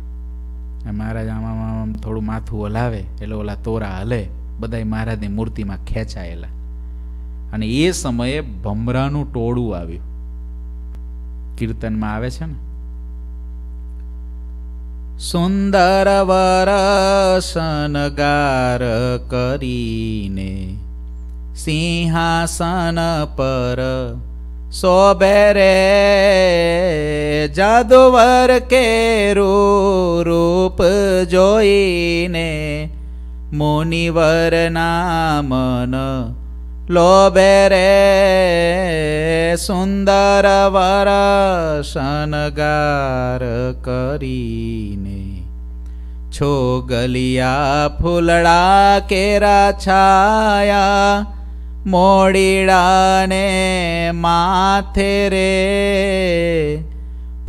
મહારાજ આમાં આમ થોડું માથું હલાવે એટલે ઓલા તોરા હલે બધા મહારાજની મૂર્તિમાં ખેંચાયેલા અને એ સમયે ભમરાનું ટોળું આવ્યું કીર્તનમાં આવે છે ને સુંદર વરસનગાર કરીને સિંહાસન પર સોબેરે જાદુવર કેરું રૂપ જોઈને મુનિવર ના મન લોબેરે સુંદર વર શનગાર કરીને છો ગલિયા ફૂલડા કેરા છાયા મોડીડાને માથે રે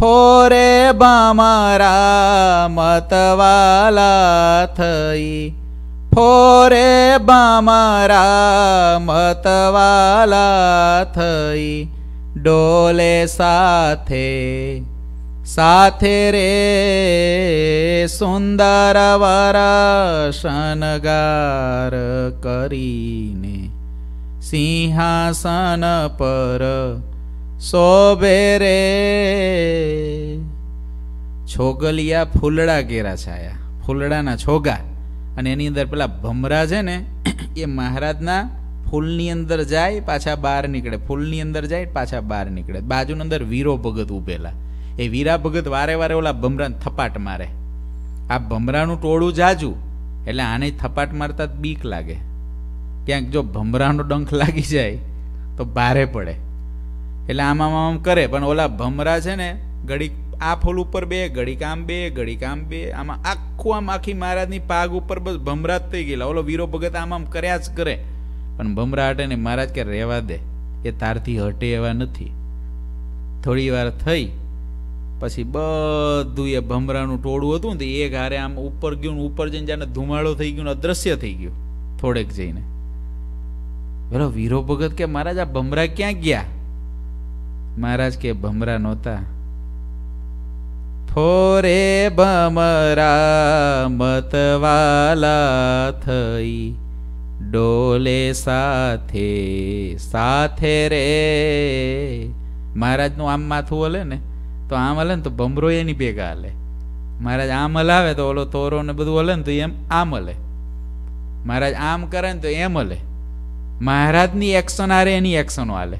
ફોરે બમરા મતવાલા થઈ ફોરે બામરા મતવાલા થઈ ડોલે સાથે સાથે રે સુંદર વર શનગાર કરીને સિંહાસન પર શોભે રે છોગલિયા ફૂલડા ઘેરા છાયા ફૂલડાના છોગા અને એની અંદર પેલા ભમરા છે ને એ મહારાજના ફૂલની અંદર જાય પાછા બહાર નીકળે ફૂલની અંદર જાય પાછા બહાર નીકળે બાજુની અંદર વીરો ભગત ઉભેલા એ વીરા ભગત વારે વારે ઓલા ભમરાને થપાટ મારે આ ભમરાનું ટોળું જાજું એટલે આને થપાટ મારતા જ બીક લાગે ક્યાંક જો ભમરાનો ડંખ લાગી જાય તો ભારે પડે એટલે આમ આમ આમ કરે પણ ઓલા ભમરા છે ને ઘડીક આ ફૂલ ઉપર બે કામ બે કામ બે આમાં આખું આમ આખી મહારાજની પાગ ઉપર બસ ભમરાટ થઈ ગયેલા ઓલો વીરો ભગત આમ આમ કર્યા જ કરે પણ ભમરાટ એને મહારાજ કે રહેવા દે એ તારથી હટે એવા નથી થોડી વાર થઈ પછી બધું એ ભમરાનું ટોળું હતું ને એ હારે આમ ઉપર ગયું ને ઉપર જઈને જાણે ધુમાડો થઈ ગયો ને અદ્રશ્ય થઈ ગયું થોડેક જઈને બરો વીરો ભગત કે મહારાજ આ ભમરા ક્યાં ગયા મહારાજ કે ભમરા નહોતા ફોરે ભમરા મતવાલા થઈ ડોલે સાથે સાથે રે મહારાજનું આમ માથું હલે ને તો આમ હલે ને તો ભમરો એની ભેગા હલે મહારાજ આમ હલાવે તો ઓલો તોરો ને બધું હલે ને તો એમ આમ હલે મહારાજ આમ કરે ને તો એમ હલે મહારાજની એક્શન આરે એની એક્શનો હાલે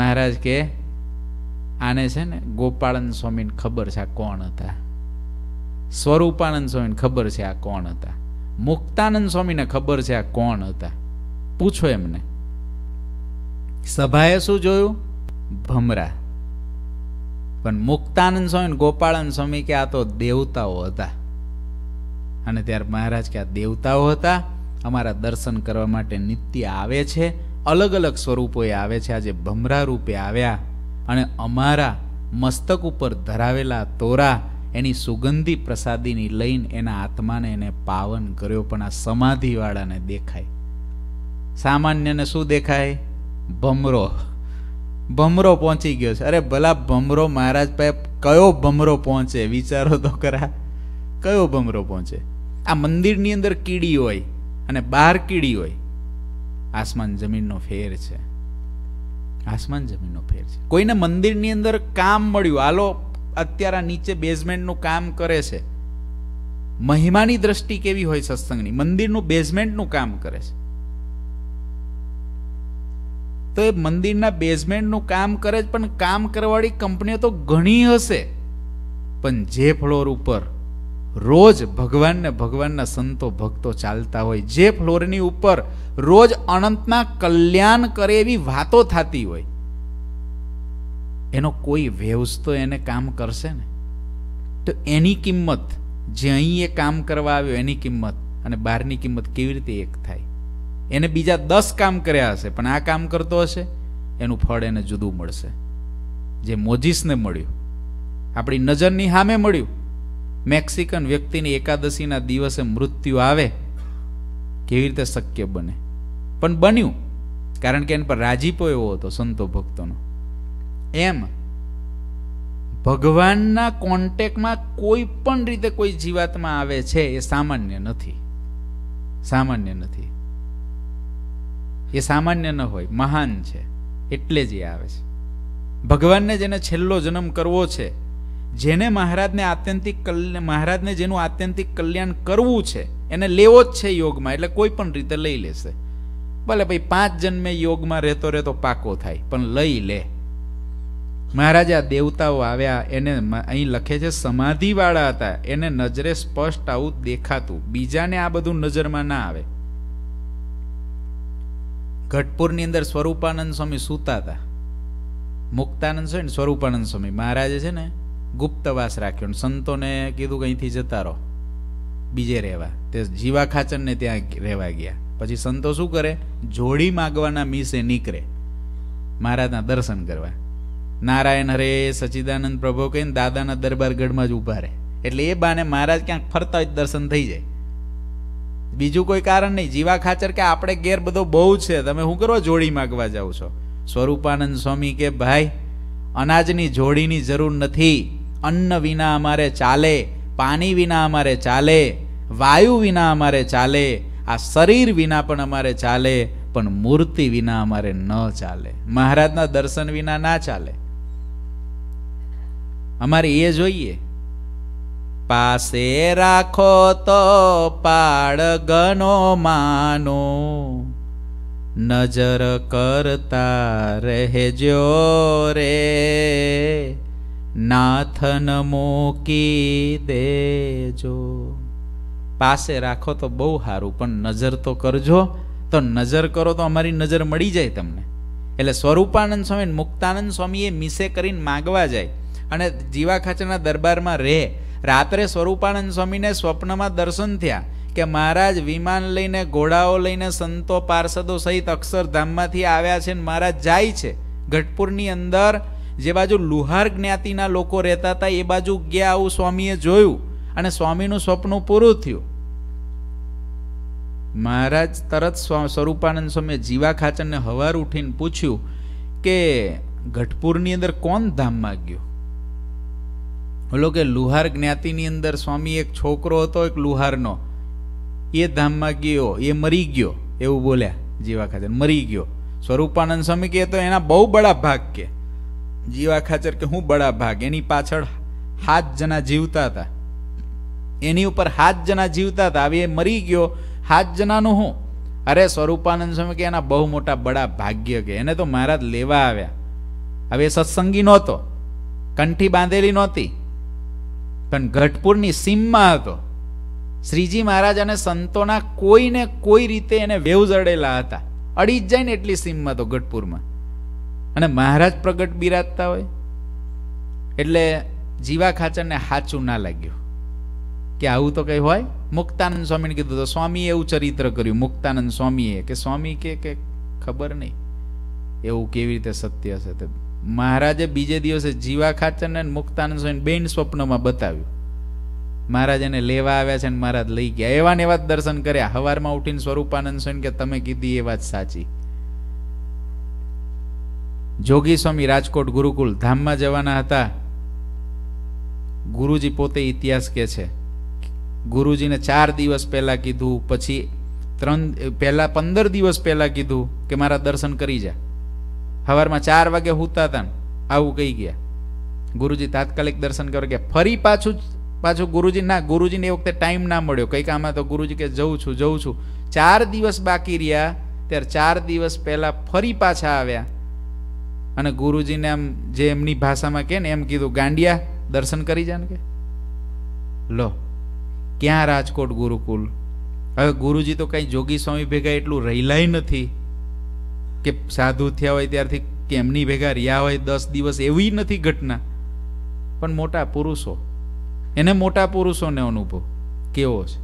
મહારાજ કે આને છે ને ગોપાળાનંદ સ્વામીને ખબર છે આ કોણ હતા સ્વરૂપાનંદ સ્વામીને ખબર છે આ કોણ હતા મુક્તાનંદ સ્વામીને ખબર છે આ કોણ હતા પૂછો એમને સભાએ શું જોયું ભમરા પણ મુક્તાનંદ સ્વામી ગોપાળાનંદ સ્વામી કે આ તો દેવતાઓ હતા અને ત્યારે મહારાજ કે આ દેવતાઓ હતા અમારા દર્શન કરવા માટે નિત્ય આવે છે અલગ અલગ સ્વરૂપોએ આવે છે આજે ભમરા રૂપે આવ્યા અને અમારા મસ્તક ઉપર ધરાવેલા તોરા એની સુગંધી પ્રસાદીની લઈને એના આત્માને એને પાવન કર્યો પણ આ સમાધિવાળાને દેખાય સામાન્યને શું દેખાય ભમરો ભમરો પહોંચી ગયો છે અરે ભલા ભમરો મહારાજ પાસે કયો ભમરો પહોંચે વિચારો તો ખરા કયો ભમરો પહોંચે આ મંદિરની અંદર કીડી હોય અને બહાર કીડી હોય આસમાન જમીનનો ફેર છે આસમાન જમીનનો ફેર છે કોઈને મંદિરની અંદર કામ મળ્યું આલો અત્યારે નીચે બેઝમેન્ટનું કામ કરે છે મહિમાની દ્રષ્ટિ કેવી હોય સત્સંગની મંદિરનું બેઝમેન્ટનું કામ કરે છે તો એ મંદિરના બેઝમેન્ટનું કામ કરે જ પણ કામ કરવાળી કંપનીઓ તો ઘણી હશે પણ જે ફ્લોર ઉપર રોજ ભગવાનને ભગવાનના સંતો ભક્તો ચાલતા હોય જે ફ્લોરની ઉપર રોજ અનંતના કલ્યાણ કરે એવી વાતો થતી હોય એનો કોઈ વેવસ તો એને કામ કરશે ને તો એની કિંમત જે અહીં એ કામ કરવા આવ્યો એની કિંમત અને બહારની કિંમત કેવી રીતે એક થાય એને બીજા દસ કામ કર્યા હશે પણ આ કામ કરતો હશે એનું ફળ એને જુદું મળશે જે મોજીસને મળ્યું આપણી નજરની સામે મળ્યું મેક્સિકન વ્યક્તિની એકાદશીના દિવસે મૃત્યુ આવે કેવી રીતે શક્ય બને પણ બન્યું કારણ કે એના પર રાજીપો એવો હતો સંતો ભક્તોનો એમ ભગવાનના કોન્ટેકમાં કોઈ પણ રીતે કોઈ જીવાતમાં આવે છે એ સામાન્ય નથી સામાન્ય નથી એ સામાન્ય ન હોય મહાન છે એટલે જ એ આવે છે ભગવાનને જેને છેલ્લો જન્મ કરવો છે જેને મહારાજને આત્યંતિક મહારાજને જેનું આત્યંતિક કલ્યાણ કરવું છે એને લેવો જ છે યોગમાં એટલે કોઈ પણ રીતે લઈ લેશે ભલે ભાઈ પાંચ જન્મે યોગમાં રહેતો રહેતો પાકો થાય પણ લઈ લે મહારાજા દેવતાઓ આવ્યા એને અહીં લખે છે સમાધિવાળા હતા એને નજરે સ્પષ્ટ આવું દેખાતું બીજાને આ બધું નજરમાં ના આવે ઘટપુરની અંદર સ્વરૂપાનંદ સ્વામી સૂતા હતા મુક્તાનંદ સ્વામી સ્વરૂપાનંદ સ્વામી મહારાજે છે ને ગુપ્તવાસ રાખ્યો સંતોને કીધું કે અહીંથી જતા રહો બીજે રહેવા તે જીવા ખાચરને ત્યાં રહેવા ગયા પછી સંતો શું કરે જોડી માગવાના મીસે નીકળે મહારાજના દર્શન કરવા નારાયણ હરે સચિદાનંદ પ્રભો કહીને દાદાના દરબારગઢમાં જ ઊભા રહે એટલે એ બાને મહારાજ ક્યાંક ફરતા જ દર્શન થઈ જાય બીજું કોઈ કારણ નહીં જીવા ખાચર કે આપણે ગેર બધો બહુ છે તમે શું કરો જોડી માગવા જાઓ છો સ્વરૂપાનંદ સ્વામી કે ભાઈ અનાજની જોડીની જરૂર નથી અન્ન વિના અમારે ચાલે પાણી વિના અમારે ચાલે વાયુ વિના અમારે ચાલે આ શરીર વિના પણ અમારે ચાલે પણ મૂર્તિ વિના અમારે ન ચાલે મહારાજના દર્શન વિના ના ચાલે અમારે એ જોઈએ પાસે રાખો તો પાડ ગનો માનો નજર કરતા રહેજો રે નાથન મૂકી દેજો પાસે રાખો તો બહુ સારું પણ નજર તો કરજો તો નજર કરો તો અમારી નજર મળી જાય તમને એટલે સ્વરૂપાનંદ સ્વામી મુક્તાનંદ સ્વામીએ મિસે કરીને માગવા જાય અને જીવા ખાચરના દરબારમાં રહે રાત્રે સ્વરૂપાનંદ સ્વામીને સ્વપ્નમાં દર્શન થયા કે મહારાજ વિમાન લઈને ઘોડાઓ લઈને સંતો પાર્ષદો સહિત અક્ષરધામમાંથી આવ્યા છે ને મહારાજ જાય છે ગઢપુરની અંદર જે બાજુ લુહાર જ્ઞાતિના લોકો રહેતા હતા એ બાજુ ગયા આવું સ્વામીએ જોયું અને સ્વામીનું સ્વપ્ન પૂરું થયું મહારાજ તરત સ્વરૂપાનંદ સ્વામીએ જીવા ખાચરને હવાર ઉઠીને પૂછ્યું કે ગઢપુરની અંદર કોણ ધામમાં ગયો બોલો કે લુહાર જ્ઞાતિની અંદર સ્વામી એક છોકરો હતો એક લુહારનો એ ધામમાં ગયો એ મરી ગયો એવું બોલ્યા જીવા ખાચર મરી ગયો સ્વરૂપાનંદ સ્વામી કહે તો એના બહુ બડા ભાગ કે જીવા ખાચર કે હું બડા ભાગ એની પાછળ હાથ જણા જીવતા હતા એની ઉપર હાથ જણા જીવતા હતા આવી એ મરી ગયો હાથ જણાનું હું અરે સ્વરૂપાનંદ સ્વામી કે એના બહુ મોટા બડા ભાગ્ય કે એને તો મહારાજ લેવા આવ્યા હવે એ સત્સંગી નહોતો કંઠી બાંધેલી નહોતી પણ ઘટપુરની સીમમાં હતો શ્રીજી મહારાજ અને સંતોના કોઈને કોઈ રીતે એને વેવ જડેલા હતા અડી જ જાય ને એટલી સીમમાં હતો ગઢપુરમાં અને મહારાજ પ્રગટ બિરાજતા હોય એટલે જીવા ખાચરને સાચું ના લાગ્યું કે આવું તો કંઈ હોય મુક્તાનંદ સ્વામીને કીધું તો સ્વામીએ એવું ચરિત્ર કર્યું મુક્તાનંદ સ્વામીએ કે સ્વામી કે કે ખબર નહીં એવું કેવી રીતે સત્ય હશે તે મહારાજે બીજે દિવસે જીવા ખાચરને મુક્તાનંદ સ્વામીને બેન સ્વપ્નમાં બતાવ્યું મહારાજ એને લેવા આવ્યા છે ને મહારાજ લઈ ગયા એવા ને એવા જ દર્શન કર્યા હવારમાં ઉઠીને સ્વરૂપાનંદ સ્વામી કે તમે કીધી એ વાત સાચી જોગી સ્વામી રાજકોટ ગુરુકુલ ધામમાં જવાના હતા ગુરુજી પોતે ઇતિહાસ કે છે ગુરુજીને ચાર દિવસ પહેલાં કીધું પછી ત્રણ પહેલાં પંદર દિવસ પહેલાં કીધું કે મારા દર્શન કરી જા સવારમાં ચાર વાગે હુતા હતા ને આવું કહી ગયા ગુરુજી તાત્કાલિક દર્શન કરવા ગયા ફરી પાછું પાછું ગુરુજી ના ગુરુજીને એ વખતે ટાઈમ ના મળ્યો કંઈક આમાં તો ગુરુજી કે જઉં છું જઉં છું ચાર દિવસ બાકી રહ્યા ત્યારે ચાર દિવસ પહેલાં ફરી પાછા આવ્યા અને ગુરુજીને આમ જે એમની ભાષામાં કે ને એમ કીધું ગાંડિયા દર્શન કરી જાને કે લો ક્યાં રાજકોટ ગુરુકુલ હવે ગુરુજી તો કંઈ જોગી સ્વામી ભેગા એટલું રહેલાય નથી કે સાધુ થયા હોય ત્યારથી કેમની ભેગા રહ્યા હોય દસ દિવસ એવી નથી ઘટના પણ મોટા પુરુષો એને મોટા પુરુષોને અનુભવ કેવો છે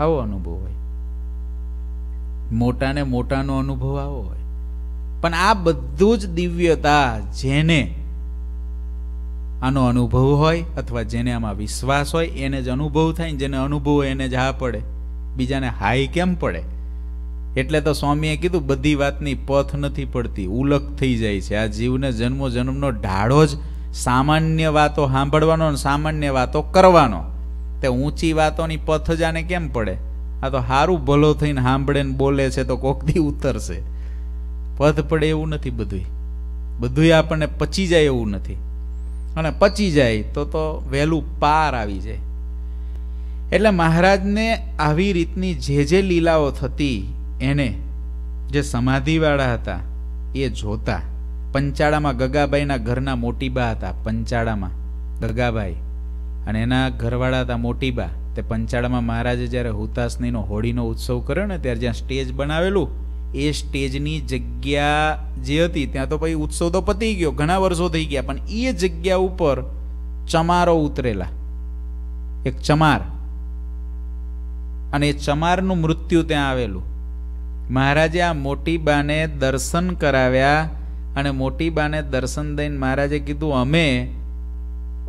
આવો અનુભવ હોય મોટાને મોટાનો અનુભવ આવો હોય પણ આ બધું જ દિવ્યતા જેને આનો અનુભવ હોય અથવા જેને આમાં વિશ્વાસ હોય એને જ અનુભવ થાય જેને અનુભવ હોય એને જ હા પડે બીજાને હાઈ કેમ પડે એટલે તો સ્વામીએ કીધું બધી વાતની પથ નથી પડતી ઉલક થઈ જાય છે આ જીવને જન્મો જન્મનો ઢાળો જ સામાન્ય વાતો સાંભળવાનો અને સામાન્ય વાતો કરવાનો તે ઊંચી વાતોની પથ જ આને કેમ પડે આ તો સારું ભલો થઈને સાંભળે ને બોલે છે તો કોકથી ઉતરશે પદ પડે એવું નથી બધું બધું આપણને પચી જાય એવું નથી અને પચી જાય તો તો વહેલું પાર આવી જાય એટલે મહારાજને આવી રીતની જે જે લીલાઓ થતી એને જે સમાધિવાળા હતા એ જોતા પંચાળામાં ગગાબાઈના ઘરના મોટીબા હતા પંચાળામાં ગગાબાઈ અને એના ઘરવાળા હતા મોટીબા તે પંચાળામાં મહારાજે જ્યારે હુતાસનીનો હોળીનો ઉત્સવ કર્યો ને ત્યારે જ્યાં સ્ટેજ બનાવેલું એ સ્ટેજની જગ્યા જે હતી ત્યાં તો પછી ઉત્સવ તો પતી ગયો ઘણા વર્ષો થઈ ગયા પણ એ જગ્યા ઉપર ચમારો ઉતરેલા એક ચમાર અને એ ચમારનું મૃત્યુ ત્યાં આવેલું મહારાજે આ મોટી બાને દર્શન કરાવ્યા અને મોટી બાને દર્શન દઈને મહારાજે કીધું અમે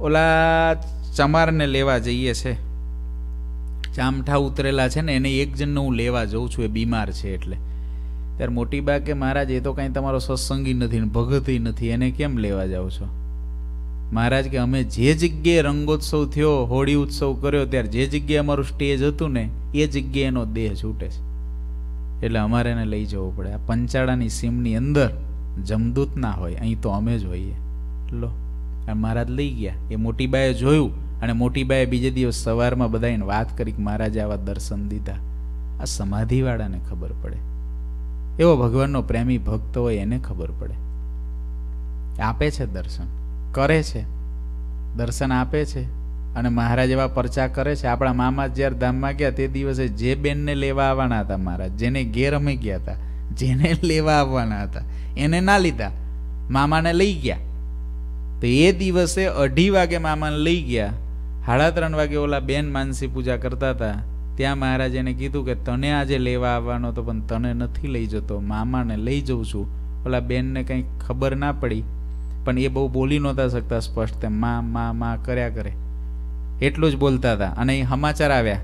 ઓલા ચમારને લેવા જઈએ છે ચામઠા ઉતરેલા છે ને એને એક જણને હું લેવા જઉં છું એ બીમાર છે એટલે ત્યારે મોટી બા કે મહારાજ એ તો કાંઈ તમારો સત્સંગી નથી ને ભગતી નથી એને કેમ લેવા જાઓ છો મહારાજ કે અમે જે જગ્યાએ રંગોત્સવ થયો હોળી ઉત્સવ કર્યો ત્યારે જે જગ્યાએ અમારું સ્ટેજ હતું ને એ જગ્યાએ એનો દેહ છૂટે છે એટલે અમારે એને લઈ જવું પડે આ પંચાળાની સીમની અંદર જમદૂત ના હોય અહીં તો અમે જ હોઈએ લો આ મહારાજ લઈ ગયા એ મોટી બાએ જોયું અને મોટી બાએ બીજે દિવસ સવારમાં બધાને વાત કરી કે મહારાજે આવા દર્શન દીધા આ સમાધિવાળાને ખબર પડે એવો ભગવાનનો પ્રેમી ભક્ત હોય એને ખબર પડે આપે છે દર્શન કરે છે દર્શન આપે છે અને મહારાજ એવા પરચા કરે છે આપણા મામા જ્યારે ધામમાં ગયા તે દિવસે જે બેનને લેવા આવવાના હતા મહારાજ જેને ઘેર અમે ગયા હતા જેને લેવા આવવાના હતા એને ના લીધા મામાને લઈ ગયા તો એ દિવસે અઢી વાગે મામાને લઈ ગયા સાડા ત્રણ વાગે ઓલા બેન માનસી પૂજા કરતા હતા ત્યાં મહારાજ એને કીધું કે તને આજે લેવા આવવાનો હતો પણ તને નથી લઈ જતો મામાને લઈ જઉં છું ઓલા બેનને કંઈ ખબર ના પડી પણ એ બહુ બોલી નહોતા શકતા સ્પષ્ટ તેમ મા મા મા કર્યા કરે એટલું જ બોલતા હતા અને એ સમાચાર આવ્યા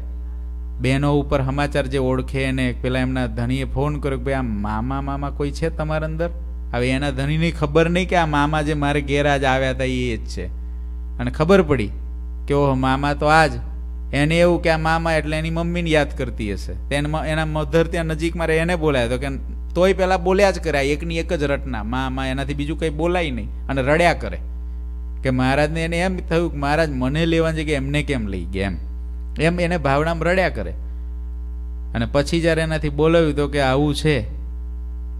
બહેનો ઉપર સમાચાર જે ઓળખે એને પેલા એમના ધણીએ ફોન કર્યો કે ભાઈ આ મામા મામા કોઈ છે તમારા અંદર હવે એના ધણીની ખબર નહીં કે આ મામા જે મારે ગેરાજ આવ્યા હતા એ જ છે અને ખબર પડી કે ઓહ મામા તો આ જ એને એવું કે આ મામા એટલે એની મમ્મીને યાદ કરતી હશે તેમાં એના મધર ત્યાં નજીક મારે એને બોલાય તો કે તોય પહેલાં બોલ્યા જ કરાય એકની એક જ રટના મામા એનાથી બીજું કંઈ બોલાય નહીં અને રડ્યા કરે કે મહારાજને એને એમ થયું કે મહારાજ મને લેવાની કે એમને કેમ લઈ ગયા એમ એમ એને ભાવનામાં રડ્યા કરે અને પછી જ્યારે એનાથી બોલાવ્યું તો કે આવું છે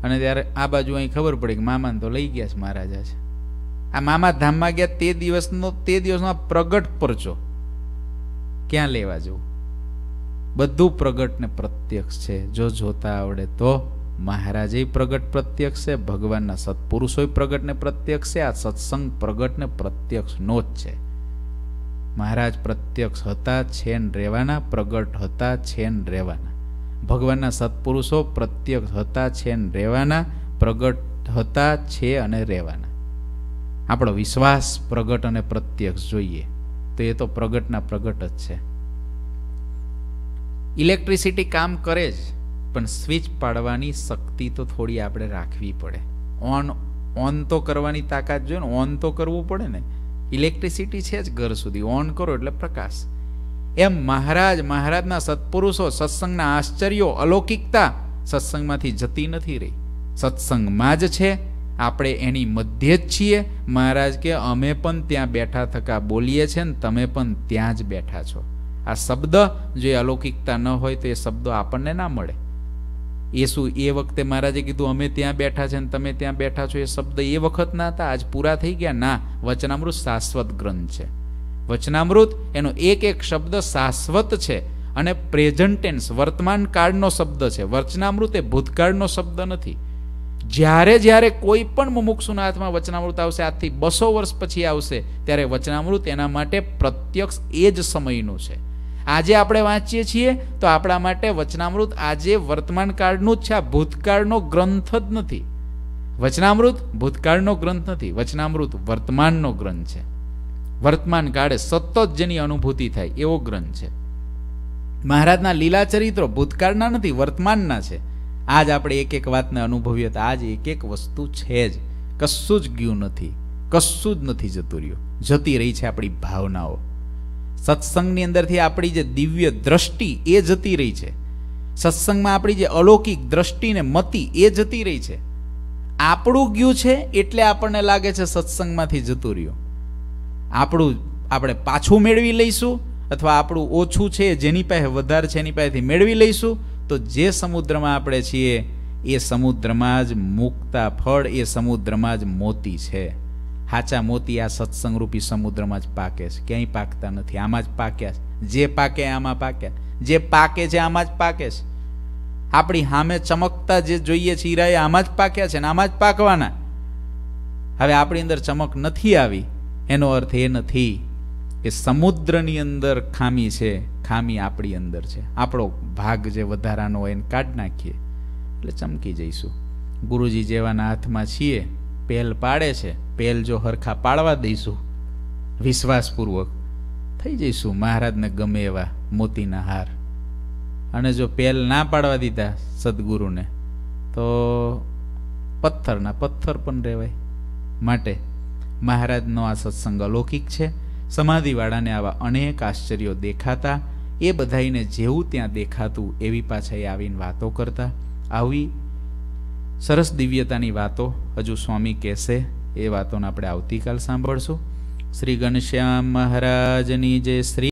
અને ત્યારે આ બાજુ અહીં ખબર પડી કે મામાને તો લઈ ગયા છે મહારાજા છે આ મામા ધામમાં ગયા તે દિવસનો તે દિવસનો પ્રગટ પરચો ક્યાં લેવા જવું બધું પ્રગટ ને પ્રત્યક્ષ છે જો જોતા આવડે તો મહારાજે પ્રગટ પ્રત્યક્ષ છે ભગવાનના સત્પુરુષોય પ્રગટ ને પ્રત્યક્ષ છે આ સત્સંગ પ્રગટ ને નો જ છે મહારાજ પ્રત્યક્ષ હતા છેન રહેવાના પ્રગટ હતા છેન રહેવાના ભગવાનના સત્પુરુષો પ્રત્યક્ષ હતા છેન રહેવાના પ્રગટ હતા છે અને રહેવાના આપણો વિશ્વાસ પ્રગટ અને પ્રત્યક્ષ જોઈએ તો એ તો પ્રગટના પ્રગટ જ છે ઇલેક્ટ્રિસિટી કામ કરે જ પણ સ્વિચ પાડવાની શક્તિ તો થોડી આપણે રાખવી પડે ઓન ઓન તો કરવાની તાકાત જોઈએ ને ઓન તો કરવું પડે ને ઇલેક્ટ્રિસિટી છે જ ઘર સુધી ઓન કરો એટલે પ્રકાશ એમ મહારાજ મહારાજના સત્પુરુષો સત્સંગના આશ્ચર્યો અલૌકિકતા સત્સંગમાંથી જતી નથી રહી સત્સંગમાં જ છે આપણે એની મધ્યે જ છીએ મહારાજ કે અમે પણ ત્યાં બેઠા થકા બોલીએ છીએ ને તમે પણ ત્યાં જ બેઠા છો આ શબ્દ જો અલૌકિકતા ન હોય તો એ શબ્દો આપણને ના મળે એ શું એ વખતે મહારાજે કીધું અમે ત્યાં બેઠા છે ને તમે ત્યાં બેઠા છો એ શબ્દ એ વખત ના હતા આજ પૂરા થઈ ગયા ના વચનામૃત શાશ્વત ગ્રંથ છે વચનામૃત એનો એક એક શબ્દ શાશ્વત છે અને પ્રેઝન્ટેન્સ વર્તમાન કાળનો શબ્દ છે વચનામૃત એ ભૂતકાળનો શબ્દ નથી જ્યારે જ્યારે કોઈ પણ મુમુક્ષુના હાથમાં વચનામૃત આવશે આજથી બસો વર્ષ પછી આવશે ત્યારે વચનામૃત એના માટે પ્રત્યક્ષ એ જ સમયનું છે આજે આપણે વાંચીએ છીએ તો આપણા માટે વચનામૃત આજે વર્તમાન કાળનું જ છે આ ભૂતકાળનો ગ્રંથ જ નથી વચનામૃત ભૂતકાળનો ગ્રંથ નથી વચનામૃત વર્તમાનનો ગ્રંથ છે વર્તમાન કાળે સતત જેની અનુભૂતિ થાય એવો ગ્રંથ છે મહારાજના લીલા ચરિત્રો ભૂતકાળના નથી વર્તમાનના છે આજ આપણે એક એક વાતને અનુભવીએ તો આજ એક એક વસ્તુ છે જ કશું જ ગયું નથી કશું જ નથી જતું રહ્યું જતી રહી છે આપણી ભાવનાઓ સત્સંગની અંદરથી આપણી જે દિવ્ય દ્રષ્ટિ એ જતી રહી છે સત્સંગમાં આપણી જે અલૌકિક દ્રષ્ટિને મતી એ જતી રહી છે આપણું ગયું છે એટલે આપણને લાગે છે સત્સંગમાંથી જતું રહ્યું આપણું આપણે પાછું મેળવી લઈશું અથવા આપણું ઓછું છે જેની પાસે વધારે છે એની પાસેથી મેળવી લઈશું તો જે સમુદ્રમાં આપણે છીએ એ સમુદ્રમાં જ મુકતા ફળ એ સમુદ્રમાં જ મોતી છે હાચા મોતી આ સત્સંગરૂપી સમુદ્રમાં જ પાકે છે ક્યાંય પાકતા નથી આમાં જ પાક્યા છે જે પાકે આમાં પાક્યા જે પાકે છે આમાં જ પાકે છે આપણી સામે ચમકતા જે જોઈએ છે હીરા એ આમાં જ પાક્યા છે ને આમાં જ પાકવાના હવે આપણી અંદર ચમક નથી આવી એનો અર્થ એ નથી કે સમુદ્રની અંદર ખામી છે ખામી આપણી અંદર છે આપણો ભાગ જે વધારાનો હોય એને કાઢી નાખીએ એટલે ચમકી જઈશું ગુરુજી જેવાના હાથમાં છીએ પહેલ પાડે છે પહેલ જો હરખા પાડવા દઈશું વિશ્વાસપૂર્વક થઈ જઈશું મહારાજને ગમે એવા મોતીના હાર અને જો પહેલ ના પાડવા દીધા સદગુરુને તો પથ્થરના પથ્થર પણ રહેવાય માટે મહારાજનો આ સત્સંગ અલૌકિક છે સમાધિવાળાને આવા અનેક આશ્ચર્યો દેખાતા એ બધાઈને જેવું ત્યાં દેખાતું એવી પાછા એ આવીને વાતો કરતા આવી સરસ દિવ્યતાની વાતો હજુ સ્વામી કહેશે એ વાતોને આપણે આવતીકાલ સાંભળશું શ્રી ઘનશ્યામ મહારાજની જે શ્રી